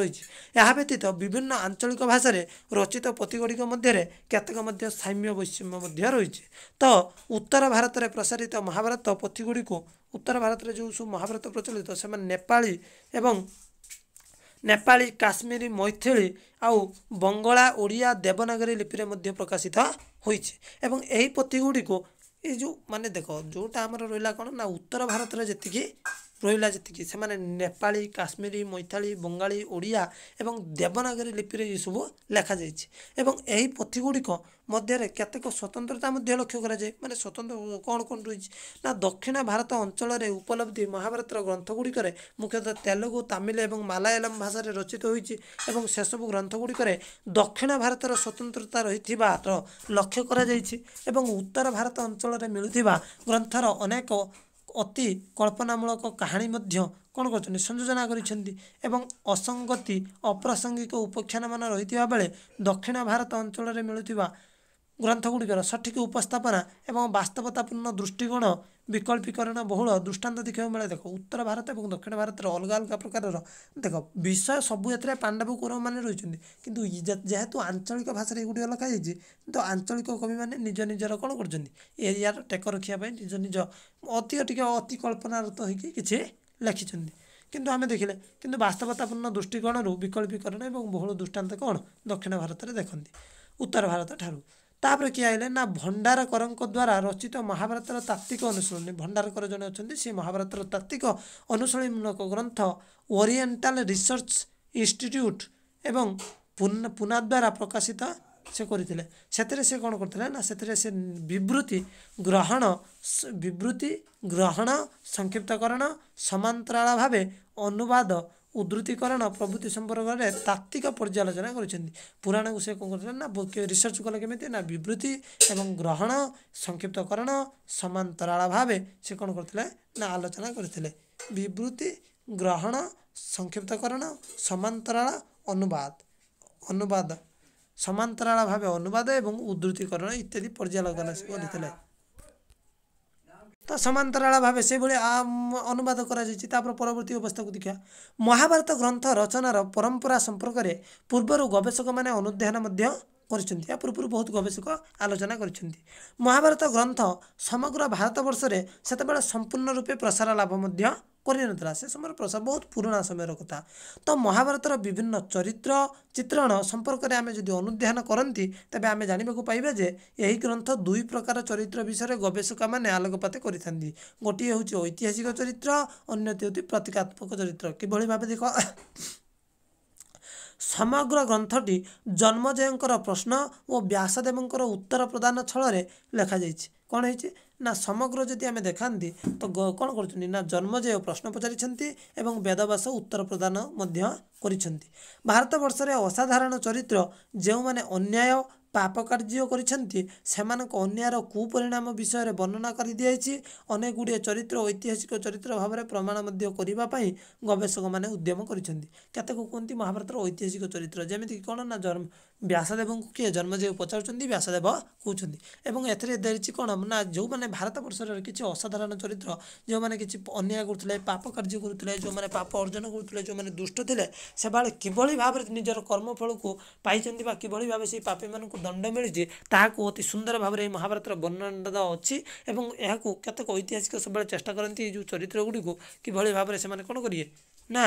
ରହିଛି ଏହା ବ୍ୟତୀତ ବିଭିନ୍ନ ଆଞ୍ଚଳିକ ଭାଷାରେ ରଚିତ ପୋଥିଗୁଡ଼ିକ ମଧ୍ୟରେ କେତେକ ମଧ୍ୟ ସାମ୍ୟ ବୈଷମ୍ୟ ମଧ୍ୟ ରହିଛି ତ ଉତ୍ତର ଭାରତରେ ପ୍ରସାରିତ ମହାଭାରତ ପୋଥିଗୁଡ଼ିକୁ ଉତ୍ତର ଭାରତରେ ଯେଉଁ ସବୁ ମହାଭାରତ ପ୍ରଚଳିତ ସେମାନେ ନେପାଳୀ ଏବଂ ନେପାଳୀ କାଶ୍ମୀର ମୈଥିଳୀ ଆଉ ବଙ୍ଗଳା ଓଡ଼ିଆ ଦେବନାଗରୀ ଲିପିରେ ମଧ୍ୟ ପ୍ରକାଶିତ ହୋଇଛି ଏବଂ ଏହି ପୋଥିଗୁଡ଼ିକୁ ଏ ଯେଉଁ ମାନେ ଦେଖ ଯେଉଁଟା ଆମର ରହିଲା କ'ଣ ନା ଉତ୍ତର ଭାରତରେ ଯେତିକି ରହିଲା ଯେତିକି ସେମାନେ ନେପାଳୀ କାଶ୍ମୀରୀ ମୈଥାଳି ବଙ୍ଗାଳୀ ଓଡ଼ିଆ ଏବଂ ଦେବନାଗରୀ ଲିପିରେ ଏସବୁ ଲେଖାଯାଇଛି ଏବଂ ଏହି ପୋଥିଗୁଡ଼ିକ ମଧ୍ୟରେ କେତେକ ସ୍ୱତନ୍ତ୍ରତା ମଧ୍ୟ ଲକ୍ଷ୍ୟ କରାଯାଏ ମାନେ ସ୍ୱତନ୍ତ୍ର କ'ଣ କ'ଣ ରହିଛି ନା ଦକ୍ଷିଣ ଭାରତ ଅଞ୍ଚଳରେ ଉପଲବ୍ଧି ମହାଭାରତର ଗ୍ରନ୍ଥଗୁଡ଼ିକରେ ମୁଖ୍ୟତଃ ତେଲୁଗୁ ତାମିଲ ଏବଂ ମାଲାୟାଲମ୍ ଭାଷାରେ ରଚିତ ହୋଇଛି ଏବଂ ସେସବୁ ଗ୍ରନ୍ଥଗୁଡ଼ିକରେ ଦକ୍ଷିଣ ଭାରତର ସ୍ୱତନ୍ତ୍ରତା ରହିଥିବାର ଲକ୍ଷ୍ୟ କରାଯାଇଛି ଏବଂ ଉତ୍ତର ଭାରତ ଅଞ୍ଚଳରେ ମିଳୁଥିବା ଗ୍ରନ୍ଥର ଅନେକ ଅତି କଳ୍ପନାମୂଳକ କାହାଣୀ ମଧ୍ୟ କ'ଣ କରୁଛନ୍ତି ସଂଯୋଜନା କରିଛନ୍ତି ଏବଂ ଅସଙ୍ଗତି ଅପ୍ରାସଙ୍ଗିକ ଉପଖ୍ୟାନମାନ ରହିଥିବା ବେଳେ ଦକ୍ଷିଣ ଭାରତ ଅଞ୍ଚଳରେ ମିଳୁଥିବା ଗ୍ରନ୍ଥଗୁଡ଼ିକର ସଠିକ୍ ଉପସ୍ଥାପନା ଏବଂ ବାସ୍ତବତାପୂର୍ଣ୍ଣ ଦୃଷ୍ଟିକୋଣ ବିକଳ୍ପୀକରଣ ବହୁଳ ଦୃଷ୍ଟାନ୍ତ ଦେଖିବାକୁ ମିଳେ ଦେଖ ଉତ୍ତର ଭାରତ ଏବଂ ଦକ୍ଷିଣ ଭାରତର ଅଲଗା ଅଲଗା ପ୍ରକାରର ଦେଖ ବିଷୟ ସବୁ ଏଥିରେ ପାଣ୍ଡବ କୌରବମାନେ ରହିଛନ୍ତି କିନ୍ତୁ ଯେହେତୁ ଆଞ୍ଚଳିକ ଭାଷାରେ ଏଗୁଡ଼ିକ ଲେଖାଯାଇଛି ତ ଆଞ୍ଚଳିକ କବିମାନେ ନିଜ ନିଜର କ'ଣ କରୁଛନ୍ତି ଏରିଆର ଟେକ ରଖିବା ପାଇଁ ନିଜ ନିଜ ଅତି ଟିକେ ଅତି କଳ୍ପନାରତ ହୋଇକି କିଛି ଲେଖିଛନ୍ତି କିନ୍ତୁ ଆମେ ଦେଖିଲେ କିନ୍ତୁ ବାସ୍ତବତାପୂର୍ଣ୍ଣ ଦୃଷ୍ଟିକୋଣରୁ ବିକଳ୍ପୀକରଣ ଏବଂ ବହୁଳ ଦୃଷ୍ଟାନ୍ତ କ'ଣ ଦକ୍ଷିଣ ଭାରତରେ ଦେଖନ୍ତି ଉତ୍ତର ଭାରତ ଠାରୁ ତାପରେ କିଏ ଆଇଲେ ନା ଭଣ୍ଡାରକରଙ୍କ ଦ୍ୱାରା ରଚିତ ମହାଭାରତର ତାତ୍ତ୍ୱିକ ଅନୁଶୀଳନୀ ଭଣ୍ଡାରକର ଜଣେ ଅଛନ୍ତି ସେ ମହାଭାରତର ତାତ୍ତ୍ୱିକ ଅନୁଶୀଳନୀମୂଳକ ଗ୍ରନ୍ଥ ଓରିଏଣ୍ଟାଲ ରିସର୍ଚ୍ଚ ଇନଷ୍ଟିଚ୍ୟୁଟ୍ ଏବଂ ପୁନା ଦ୍ୱାରା ପ୍ରକାଶିତ ସେ କରିଥିଲେ ସେଥିରେ ସେ କ'ଣ କରିଥିଲେ ନା ସେଥିରେ ସେ ବିବୃତ୍ତି ଗ୍ରହଣ ବିବୃତ୍ତି ଗ୍ରହଣ ସଂକ୍ଷିପ୍ତକରଣ ସମାନ୍ତରାଳ ଭାବେ ଅନୁବାଦ ଉଦ୍ଧୃତିକରଣ ପ୍ରଭୃତି ସମ୍ପର୍କରେ ତାତ୍ତ୍ୱିକ ପର୍ଯ୍ୟାଲୋଚନା କରିଛନ୍ତି ପୁରାଣକୁ ସେ କ'ଣ କରିଥିଲେ ନା ରିସର୍ଚ୍ଚ କଲେ କେମିତି ନା ବିବୃତ୍ତି ଏବଂ ଗ୍ରହଣ ସଂକ୍ଷିପ୍ତକରଣ ସମାନ୍ତରାଳ ଭାବେ ସେ କ'ଣ କରିଥିଲେ ନା ଆଲୋଚନା କରିଥିଲେ ବିବୃତ୍ତି ଗ୍ରହଣ ସଂକ୍ଷିପ୍ତକରଣ ସମାନ୍ତରାଳ ଅନୁବାଦ ଅନୁବାଦ ସମାନ୍ତରାଳ ଭାବେ ଅନୁବାଦ ଏବଂ ଉଦ୍ଧୃତିକରଣ ଇତ୍ୟାଦି ପର୍ଯ୍ୟାଲୋଚନା ସେ କରିଥିଲେ ତ ସମାନ୍ତରାଳ ଭାବେ ସେଭଳି ଅନୁବାଦ କରାଯାଇଛି ତାପରେ ପରବର୍ତ୍ତୀ ଅବସ୍ଥାକୁ ଦେଖିବା ମହାଭାରତ ଗ୍ରନ୍ଥ ରଚନାର ପରମ୍ପରା ସମ୍ପର୍କରେ ପୂର୍ବରୁ ଗବେଷକମାନେ ଅନୁଧ୍ୟାନ ମଧ୍ୟ କରିଛନ୍ତି ଏହା ପୂର୍ବରୁ ବହୁତ ଗବେଷକ ଆଲୋଚନା କରିଛନ୍ତି ମହାଭାରତ ଗ୍ରନ୍ଥ ସମଗ୍ର ଭାରତବର୍ଷରେ ସେତେବେଳେ ସମ୍ପୂର୍ଣ୍ଣ ରୂପେ ପ୍ରସାର ଲାଭ ମଧ୍ୟ କରିନଥିଲା ସେ ସମୟରେ ପ୍ରସାର ବହୁତ ପୁରୁଣା ସମୟର କଥା ତ ମହାଭାରତର ବିଭିନ୍ନ ଚରିତ୍ର ଚିତ୍ରଣ ସମ୍ପର୍କରେ ଆମେ ଯଦି ଅନୁଧ୍ୟାନ କରନ୍ତି ତେବେ ଆମେ ଜାଣିବାକୁ ପାଇବା ଯେ ଏହି ଗ୍ରନ୍ଥ ଦୁଇ ପ୍ରକାର ଚରିତ୍ର ବିଷୟରେ ଗବେଷକମାନେ ଆଲୋକପାତ କରିଥାନ୍ତି ଗୋଟିଏ ହେଉଛି ଐତିହାସିକ ଚରିତ୍ର ଅନ୍ୟଟି ହେଉଛି ପ୍ରତୀକାତ୍ମକ ଚରିତ୍ର କିଭଳି ଭାବେ ଦେଖ ସମଗ୍ର ଗ୍ରନ୍ଥଟି ଜନ୍ମଜୟଙ୍କର ପ୍ରଶ୍ନ ଓ ବ୍ୟାସଦେବଙ୍କର ଉତ୍ତର ପ୍ରଦାନ ଛଳରେ ଲେଖାଯାଇଛି କ'ଣ ହେଇଛି ନା ସମଗ୍ର ଯଦି ଆମେ ଦେଖାନ୍ତି ତ କ'ଣ କରୁଛନ୍ତି ନା ଜନ୍ମଜୟ ପ୍ରଶ୍ନ ପଚାରିଛନ୍ତି ଏବଂ ବେଦବାସ ଉତ୍ତର ପ୍ରଦାନ ମଧ୍ୟ କରିଛନ୍ତି ଭାରତବର୍ଷରେ ଅସାଧାରଣ ଚରିତ୍ର ଯେଉଁମାନେ ଅନ୍ୟାୟ ପାପ କାର୍ଯ୍ୟ କରିଛନ୍ତି ସେମାନଙ୍କ ଅନ୍ୟାୟର କୁପରିଣାମ ବିଷୟରେ ବର୍ଣ୍ଣନା କରିଦିଆଯାଇଛି ଅନେକ ଗୁଡ଼ିଏ ଚରିତ୍ର ଐତିହାସିକ ଚରିତ୍ର ଭାବରେ ପ୍ରମାଣ ମଧ୍ୟ କରିବା ପାଇଁ ଗବେଷକମାନେ ଉଦ୍ୟମ କରିଛନ୍ତି କେତେକ କୁହନ୍ତି ମହାଭାରତର ଐତିହାସିକ ଚରିତ୍ର ଯେମିତିକି କ'ଣ ନା ଜନ୍ମ ବ୍ୟାସଦେବଙ୍କୁ କିଏ ଜନ୍ମ ଜନ୍ମଦେବ ପଚାରୁଛନ୍ତି ବ୍ୟାସଦେବ କହୁଛନ୍ତି ଏବଂ ଏଥିରେ ଧରିଛି କ'ଣ ନା ଯେଉଁମାନେ ଭାରତବର୍ଷରେ କିଛି ଅସାଧାରଣ ଚରିତ୍ର ଯେଉଁମାନେ କିଛି ଅନ୍ୟାୟ କରୁଥିଲେ ପାପ କାର୍ଯ୍ୟ କରୁଥିଲେ ଯେଉଁମାନେ ପାପ ଅର୍ଜନ କରୁଥିଲେ ଯେଉଁମାନେ ଦୁଷ୍ଟ ଥିଲେ ସେଭଳି କିଭଳି ଭାବରେ ନିଜର କର୍ମଫଳକୁ ପାଇଛନ୍ତି ବା କିଭଳି ଭାବେ ସେହି ପାପୀମାନଙ୍କୁ ଦଣ୍ଡ ମିଳିଛି ତାହାକୁ ଅତି ସୁନ୍ଦର ଭାବରେ ଏହି ମହାଭାରତର ବର୍ଣ୍ଣନା ଅଛି ଏବଂ ଏହାକୁ କେତେକ ଐତିହାସିକ ସବୁବେଳେ ଚେଷ୍ଟା କରନ୍ତି ଏଇ ଯେଉଁ ଚରିତ୍ରଗୁଡ଼ିକୁ କିଭଳି ଭାବରେ ସେମାନେ କ'ଣ କରିବେ ନା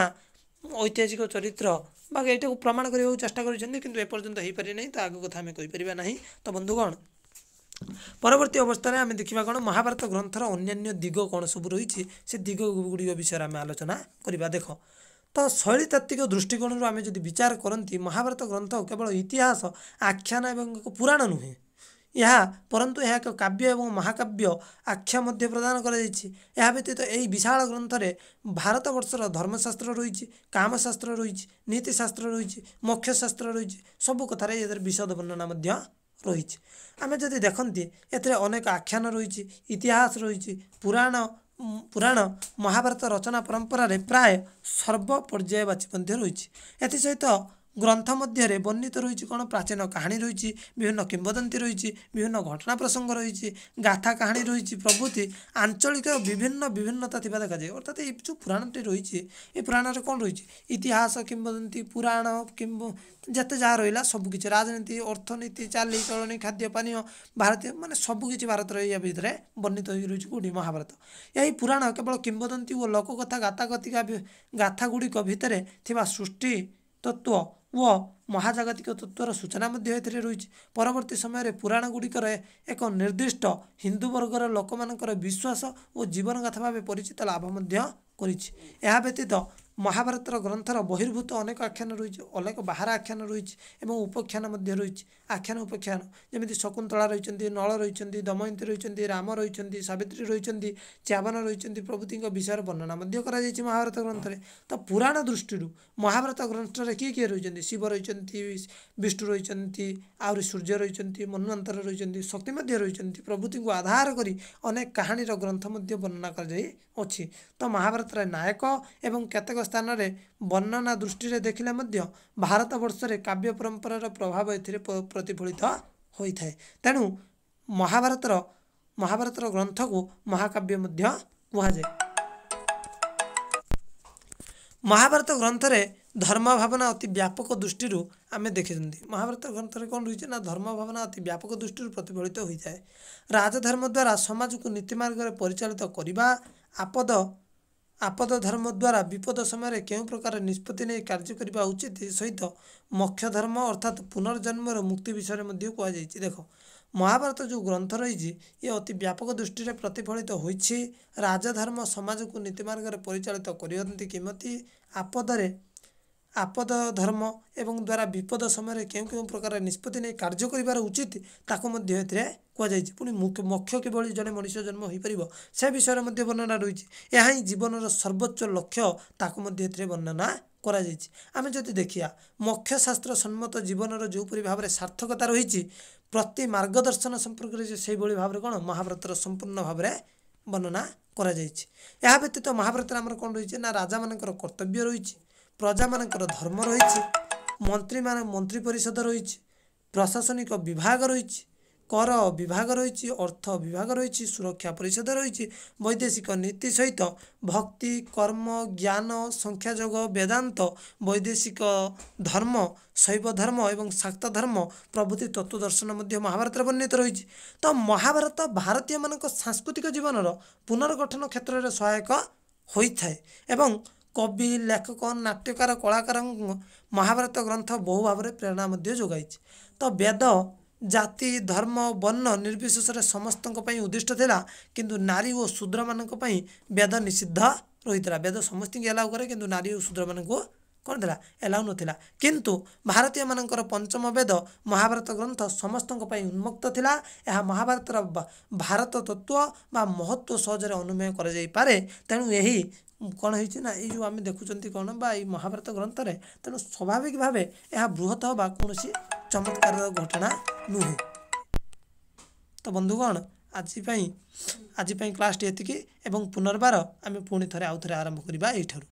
ଐତିହାସିକ ଚରିତ୍ର ବା ଏଇଟାକୁ ପ୍ରମାଣ କରିବାକୁ ଚେଷ୍ଟା କରିଛନ୍ତି କିନ୍ତୁ ଏପର୍ଯ୍ୟନ୍ତ ହୋଇପାରିନାହିଁ ତା ଆଗ କଥା ଆମେ କହିପାରିବା ନାହିଁ ତ ବନ୍ଧୁ କ'ଣ ପରବର୍ତ୍ତୀ ଅବସ୍ଥାରେ ଆମେ ଦେଖିବା କ'ଣ ମହାଭାରତ ଗ୍ରନ୍ଥର ଅନ୍ୟାନ୍ୟ ଦିଗ କ'ଣ ସବୁ ରହିଛି ସେ ଦିଗ ଗୁଡ଼ିକ ବିଷୟରେ ଆମେ ଆଲୋଚନା କରିବା ଦେଖ ତ ଶୈଳୀତାତ୍ତ୍ୱିକ ଦୃଷ୍ଟିକୋଣରୁ ଆମେ ଯଦି ବିଚାର କରନ୍ତି ମହାଭାରତ ଗ୍ରନ୍ଥ କେବଳ ଇତିହାସ ଆଖ୍ୟାନ ଏବଂ ଏକ ପୁରାଣ ନୁହେଁ ଏହା ପରନ୍ତୁ ଏହା ଏକ କାବ୍ୟ ଏବଂ ମହାକାବ୍ୟ ଆଖ୍ୟା ମଧ୍ୟ ପ୍ରଦାନ କରାଯାଇଛି ଏହା ବ୍ୟତୀତ ଏହି ବିଶାଳ ଗ୍ରନ୍ଥରେ ଭାରତବର୍ଷର ଧର୍ମଶାସ୍ତ୍ର ରହିଛି କାମଶାସ୍ତ୍ର ରହିଛି ନୀତିଶାସ୍ତ୍ର ରହିଛି ମୋକ୍ଷଶାସ୍ତ୍ର ରହିଛି ସବୁ କଥାରେ ଏଥିରେ ବିଷଦ ବର୍ଣ୍ଣନା ମଧ୍ୟ ରହିଛି ଆମେ ଯଦି ଦେଖନ୍ତି ଏଥିରେ ଅନେକ ଆଖ୍ୟାନ ରହିଛି ଇତିହାସ ରହିଛି ପୁରାଣ ପୁରାଣ ମହାଭାରତ ରଚନା ପରମ୍ପରାରେ ପ୍ରାୟ ସର୍ବ ପର୍ଯ୍ୟାୟବାଚୀ ମଧ୍ୟ ରହିଛି ଏଥିସହିତ ଗ୍ରନ୍ଥ ମଧ୍ୟରେ ବର୍ଣ୍ଣିତ ରହିଛି କ'ଣ ପ୍ରାଚୀନ କାହାଣୀ ରହିଛି ବିଭିନ୍ନ କିମ୍ବଦନ୍ତୀ ରହିଛି ବିଭିନ୍ନ ଘଟଣା ପ୍ରସଙ୍ଗ ରହିଛି ଗାଥା କାହାଣୀ ରହିଛି ପ୍ରଭୃତି ଆଞ୍ଚଳିକ ବିଭିନ୍ନ ବିଭିନ୍ନତା ଥିବା ଦେଖାଯାଏ ଅର୍ଥାତ୍ ଏଇ ଯେଉଁ ପୁରାଣଟି ରହିଛି ଏ ପୁରାଣରେ କ'ଣ ରହିଛି ଇତିହାସ କିମ୍ବଦନ୍ତୀ ପୁରାଣ କିମ୍ବ ଯେତେ ଯାହା ରହିଲା ସବୁକିଛି ରାଜନୀତି ଅର୍ଥନୀତି ଚାଲିଚଳଣି ଖାଦ୍ୟ ପାନୀୟ ଭାରତୀୟ ମାନେ ସବୁକିଛି ଭାରତର ଏହା ଭିତରେ ବର୍ଣ୍ଣିତ ହୋଇ ରହିଛି କେଉଁଠି ମହାଭାରତ ଏହି ପୁରାଣ କେବଳ କିମ୍ବଦନ୍ତୀ ଓ ଲୋକକଥା ଗାଥା କଥିକା ଗାଥାଗୁଡ଼ିକ ଭିତରେ ଥିବା ସୃଷ୍ଟି ତତ୍ତ୍ୱ 哇！ମହାଜାଗତିକ ତତ୍ତ୍ୱର ସୂଚନା ମଧ୍ୟ ଏଥିରେ ରହିଛି ପରବର୍ତ୍ତୀ ସମୟରେ ପୁରାଣ ଗୁଡ଼ିକରେ ଏକ ନିର୍ଦ୍ଦିଷ୍ଟ ହିନ୍ଦୁ ବର୍ଗର ଲୋକମାନଙ୍କର ବିଶ୍ୱାସ ଓ ଜୀବନଗାଥା ଭାବେ ପରିଚିତ ଲାଭ ମଧ୍ୟ କରିଛି ଏହା ବ୍ୟତୀତ ମହାଭାରତର ଗ୍ରନ୍ଥର ବହିର୍ଭୂତ ଅନେକ ଆଖ୍ୟାନ ରହିଛି ଅନେକ ବାହାର ଆଖ୍ୟାନ ରହିଛି ଏବଂ ଉପଖ୍ୟାନ ମଧ୍ୟ ରହିଛି ଆଖ୍ୟାନ ଉପଖ୍ୟାନ ଯେମିତି ଶକୁନ୍ତଳା ରହିଛନ୍ତି ନଳ ରହିଛନ୍ତି ଦମୟନ୍ତୀ ରହିଛନ୍ତି ରାମ ରହିଛନ୍ତି ସାବିତ୍ରୀ ରହିଛନ୍ତି ଚ୍ୟାବନ ରହିଛନ୍ତି ପ୍ରଭୃତିଙ୍କ ବିଷୟରେ ବର୍ଣ୍ଣନା ମଧ୍ୟ କରାଯାଇଛି ମହାଭାରତ ଗ୍ରନ୍ଥରେ ତ ପୁରାଣ ଦୃଷ୍ଟିରୁ ମହାଭାରତ ଗ୍ରନ୍ଥରେ କିଏ କିଏ ରହିଛନ୍ତି ଶିବ ରହିଛନ୍ତି ରହିଛନ୍ତି ବିଷ୍ଣୁ ରହିଛନ୍ତି ଆହୁରି ସୂର୍ଯ୍ୟ ରହିଛନ୍ତି ମନ୍ୱନ୍ତର ରହିଛନ୍ତି ଶକ୍ତି ମଧ୍ୟ ରହିଛନ୍ତି ପ୍ରଭୃତିଙ୍କୁ ଆଧାର କରି ଅନେକ କାହାଣୀର ଗ୍ରନ୍ଥ ମଧ୍ୟ ବର୍ଣ୍ଣନା କରାଯାଇଅଛି ତ ମହାଭାରତରେ ନାୟକ ଏବଂ କେତେକ ସ୍ଥାନରେ ବର୍ଣ୍ଣନା ଦୃଷ୍ଟିରେ ଦେଖିଲେ ମଧ୍ୟ ଭାରତବର୍ଷରେ କାବ୍ୟ ପରମ୍ପରାର ପ୍ରଭାବ ଏଥିରେ ପ୍ରତିଫଳିତ ହୋଇଥାଏ ତେଣୁ ମହାଭାରତର ମହାଭାରତର ଗ୍ରନ୍ଥକୁ ମହାକାବ୍ୟ ମଧ୍ୟ କୁହାଯାଏ ମହାଭାରତ ଗ୍ରନ୍ଥରେ ଧର୍ମ ଭାବନା ଅତି ବ୍ୟାପକ ଦୃଷ୍ଟିରୁ ଆମେ ଦେଖିଛନ୍ତି ମହାଭାରତ ଗ୍ରନ୍ଥରେ କ'ଣ ରହିଛି ନା ଧର୍ମ ଭାବନା ଅତି ବ୍ୟାପକ ଦୃଷ୍ଟିରୁ ପ୍ରତିଫଳିତ ହୋଇଥାଏ ରାଜଧର୍ମ ଦ୍ୱାରା ସମାଜକୁ ନୀତି ମାର୍ଗରେ ପରିଚାଳିତ କରିବା ଆପଦ ଆପଦ ଧର୍ମ ଦ୍ୱାରା ବିପଦ ସମୟରେ କେଉଁ ପ୍ରକାର ନିଷ୍ପତ୍ତି ନେଇ କାର୍ଯ୍ୟ କରିବା ଉଚିତ ସହିତ ମୋକ୍ଷ ଧର୍ମ ଅର୍ଥାତ୍ ପୁନର୍ଜନ୍ମର ମୁକ୍ତି ବିଷୟରେ ମଧ୍ୟ କୁହାଯାଇଛି ଦେଖ ମହାଭାରତ ଯେଉଁ ଗ୍ରନ୍ଥ ରହିଛି ଇଏ ଅତି ବ୍ୟାପକ ଦୃଷ୍ଟିରେ ପ୍ରତିଫଳିତ ହୋଇଛି ରାଜଧର୍ମ ସମାଜକୁ ନୀତି ମାର୍ଗରେ ପରିଚାଳିତ କରିଛନ୍ତି କେମିତି ଆପଦରେ ଆପଦ ଧର୍ମ ଏବଂ ଦ୍ୱାରା ବିପଦ ସମୟରେ କେଉଁ କେଉଁ ପ୍ରକାର ନିଷ୍ପତ୍ତି ନେଇ କାର୍ଯ୍ୟ କରିବାର ଉଚିତ ତାକୁ ମଧ୍ୟ ଏଥିରେ କୁହାଯାଇଛି ପୁଣି ମୋକ୍ଷ କିଭଳି ଜଣେ ମଣିଷ ଜନ୍ମ ହୋଇପାରିବ ସେ ବିଷୟରେ ମଧ୍ୟ ବର୍ଣ୍ଣନା ରହିଛି ଏହା ହିଁ ଜୀବନର ସର୍ବୋଚ୍ଚ ଲକ୍ଷ୍ୟ ତାକୁ ମଧ୍ୟ ଏଥିରେ ବର୍ଣ୍ଣନା କରାଯାଇଛି ଆମେ ଯଦି ଦେଖିବା ମୋକ୍ଷଶାସ୍ତ୍ର ସମ୍ମତ ଜୀବନର ଯେଉଁପରି ଭାବରେ ସାର୍ଥକତା ରହିଛି ପ୍ରତି ମାର୍ଗଦର୍ଶନ ସମ୍ପର୍କରେ ସେହିଭଳି ଭାବରେ କ'ଣ ମହାଭାରତର ସମ୍ପୂର୍ଣ୍ଣ ଭାବରେ ବର୍ଣ୍ଣନା କରାଯାଇଛି ଏହା ବ୍ୟତୀତ ମହାଭାରତରେ ଆମର କ'ଣ ରହିଛି ନା ରାଜାମାନଙ୍କର କର୍ତ୍ତବ୍ୟ ରହିଛି ପ୍ରଜାମାନଙ୍କର ଧର୍ମ ରହିଛି ମନ୍ତ୍ରୀମାନେ ମନ୍ତ୍ରୀ ପରିଷଦ ରହିଛି ପ୍ରଶାସନିକ ବିଭାଗ ରହିଛି କର ବିଭାଗ ରହିଛି ଅର୍ଥ ବିଭାଗ ରହିଛି ସୁରକ୍ଷା ପରିଷଦ ରହିଛି ବୈଦେଶିକ ନୀତି ସହିତ ଭକ୍ତି କର୍ମ ଜ୍ଞାନ ସଂଖ୍ୟା ଯୋଗ ବେଦାନ୍ତ ବୈଦେଶିକ ଧର୍ମ ଶୈବ ଧର୍ମ ଏବଂ ଶାକ୍ତ ଧର୍ମ ପ୍ରଭୃତି ତତ୍ତ୍ୱ ଦର୍ଶନ ମଧ୍ୟ ମହାଭାରତରେ ବର୍ଣ୍ଣିତ ରହିଛି ତ ମହାଭାରତ ଭାରତୀୟମାନଙ୍କ ସାଂସ୍କୃତିକ ଜୀବନର ପୁନର୍ଗଠନ କ୍ଷେତ୍ରରେ ସହାୟକ ହୋଇଥାଏ ଏବଂ କବି ଲେଖକ ନାଟ୍ୟକାର କଳାକାରଙ୍କୁ ମହାଭାରତ ଗ୍ରନ୍ଥ ବହୁ ଭାବରେ ପ୍ରେରଣା ମଧ୍ୟ ଯୋଗାଇଛି ତ ବେଦ ଜାତି ଧର୍ମ ବର୍ଣ୍ଣ ନିର୍ବିଶେଷରେ ସମସ୍ତଙ୍କ ପାଇଁ ଉଦ୍ଦିଷ୍ଟ ଥିଲା କିନ୍ତୁ ନାରୀ ଓ ଶୂଦ୍ରମାନଙ୍କ ପାଇଁ ବେଦ ନିଷିଦ୍ଧ ରହିଥିଲା ବେଦ ସମସ୍ତଙ୍କୁ ଏଲାଉ କରେ କିନ୍ତୁ ନାରୀ ଓ ଶୂଦ୍ରମାନଙ୍କୁ କ'ଣ ଥିଲା ଏଲାଉ ନଥିଲା କିନ୍ତୁ ଭାରତୀୟମାନଙ୍କର ପଞ୍ଚମ ବେଦ ମହାଭାରତ ଗ୍ରନ୍ଥ ସମସ୍ତଙ୍କ ପାଇଁ ଉନ୍ମୁକ୍ତ ଥିଲା ଏହା ମହାଭାରତର ଭାରତ ତତ୍ତ୍ୱ ବା ମହତ୍ଵ ସହଜରେ ଅନୁମେୟ କରାଯାଇପାରେ ତେଣୁ ଏହି କ'ଣ ହେଇଛି ନା ଏଇ ଯେଉଁ ଆମେ ଦେଖୁଛନ୍ତି କ'ଣ ବା ଏଇ ମହାଭାରତ ଗ୍ରନ୍ଥରେ ତେଣୁ ସ୍ୱାଭାବିକ ଭାବେ ଏହା ବୃହତ ବା କୌଣସି ଚମତ୍କାର ଘଟଣା ନୁହେଁ ତ ବନ୍ଧୁଗଣ ଆଜି ପାଇଁ ଆଜି ପାଇଁ କ୍ଲାସ୍ଟି ଏତିକି ଏବଂ ପୁନର୍ବାର ଆମେ ପୁଣି ଥରେ ଆଉ ଥରେ ଆରମ୍ଭ କରିବା ଏଇଠାରୁ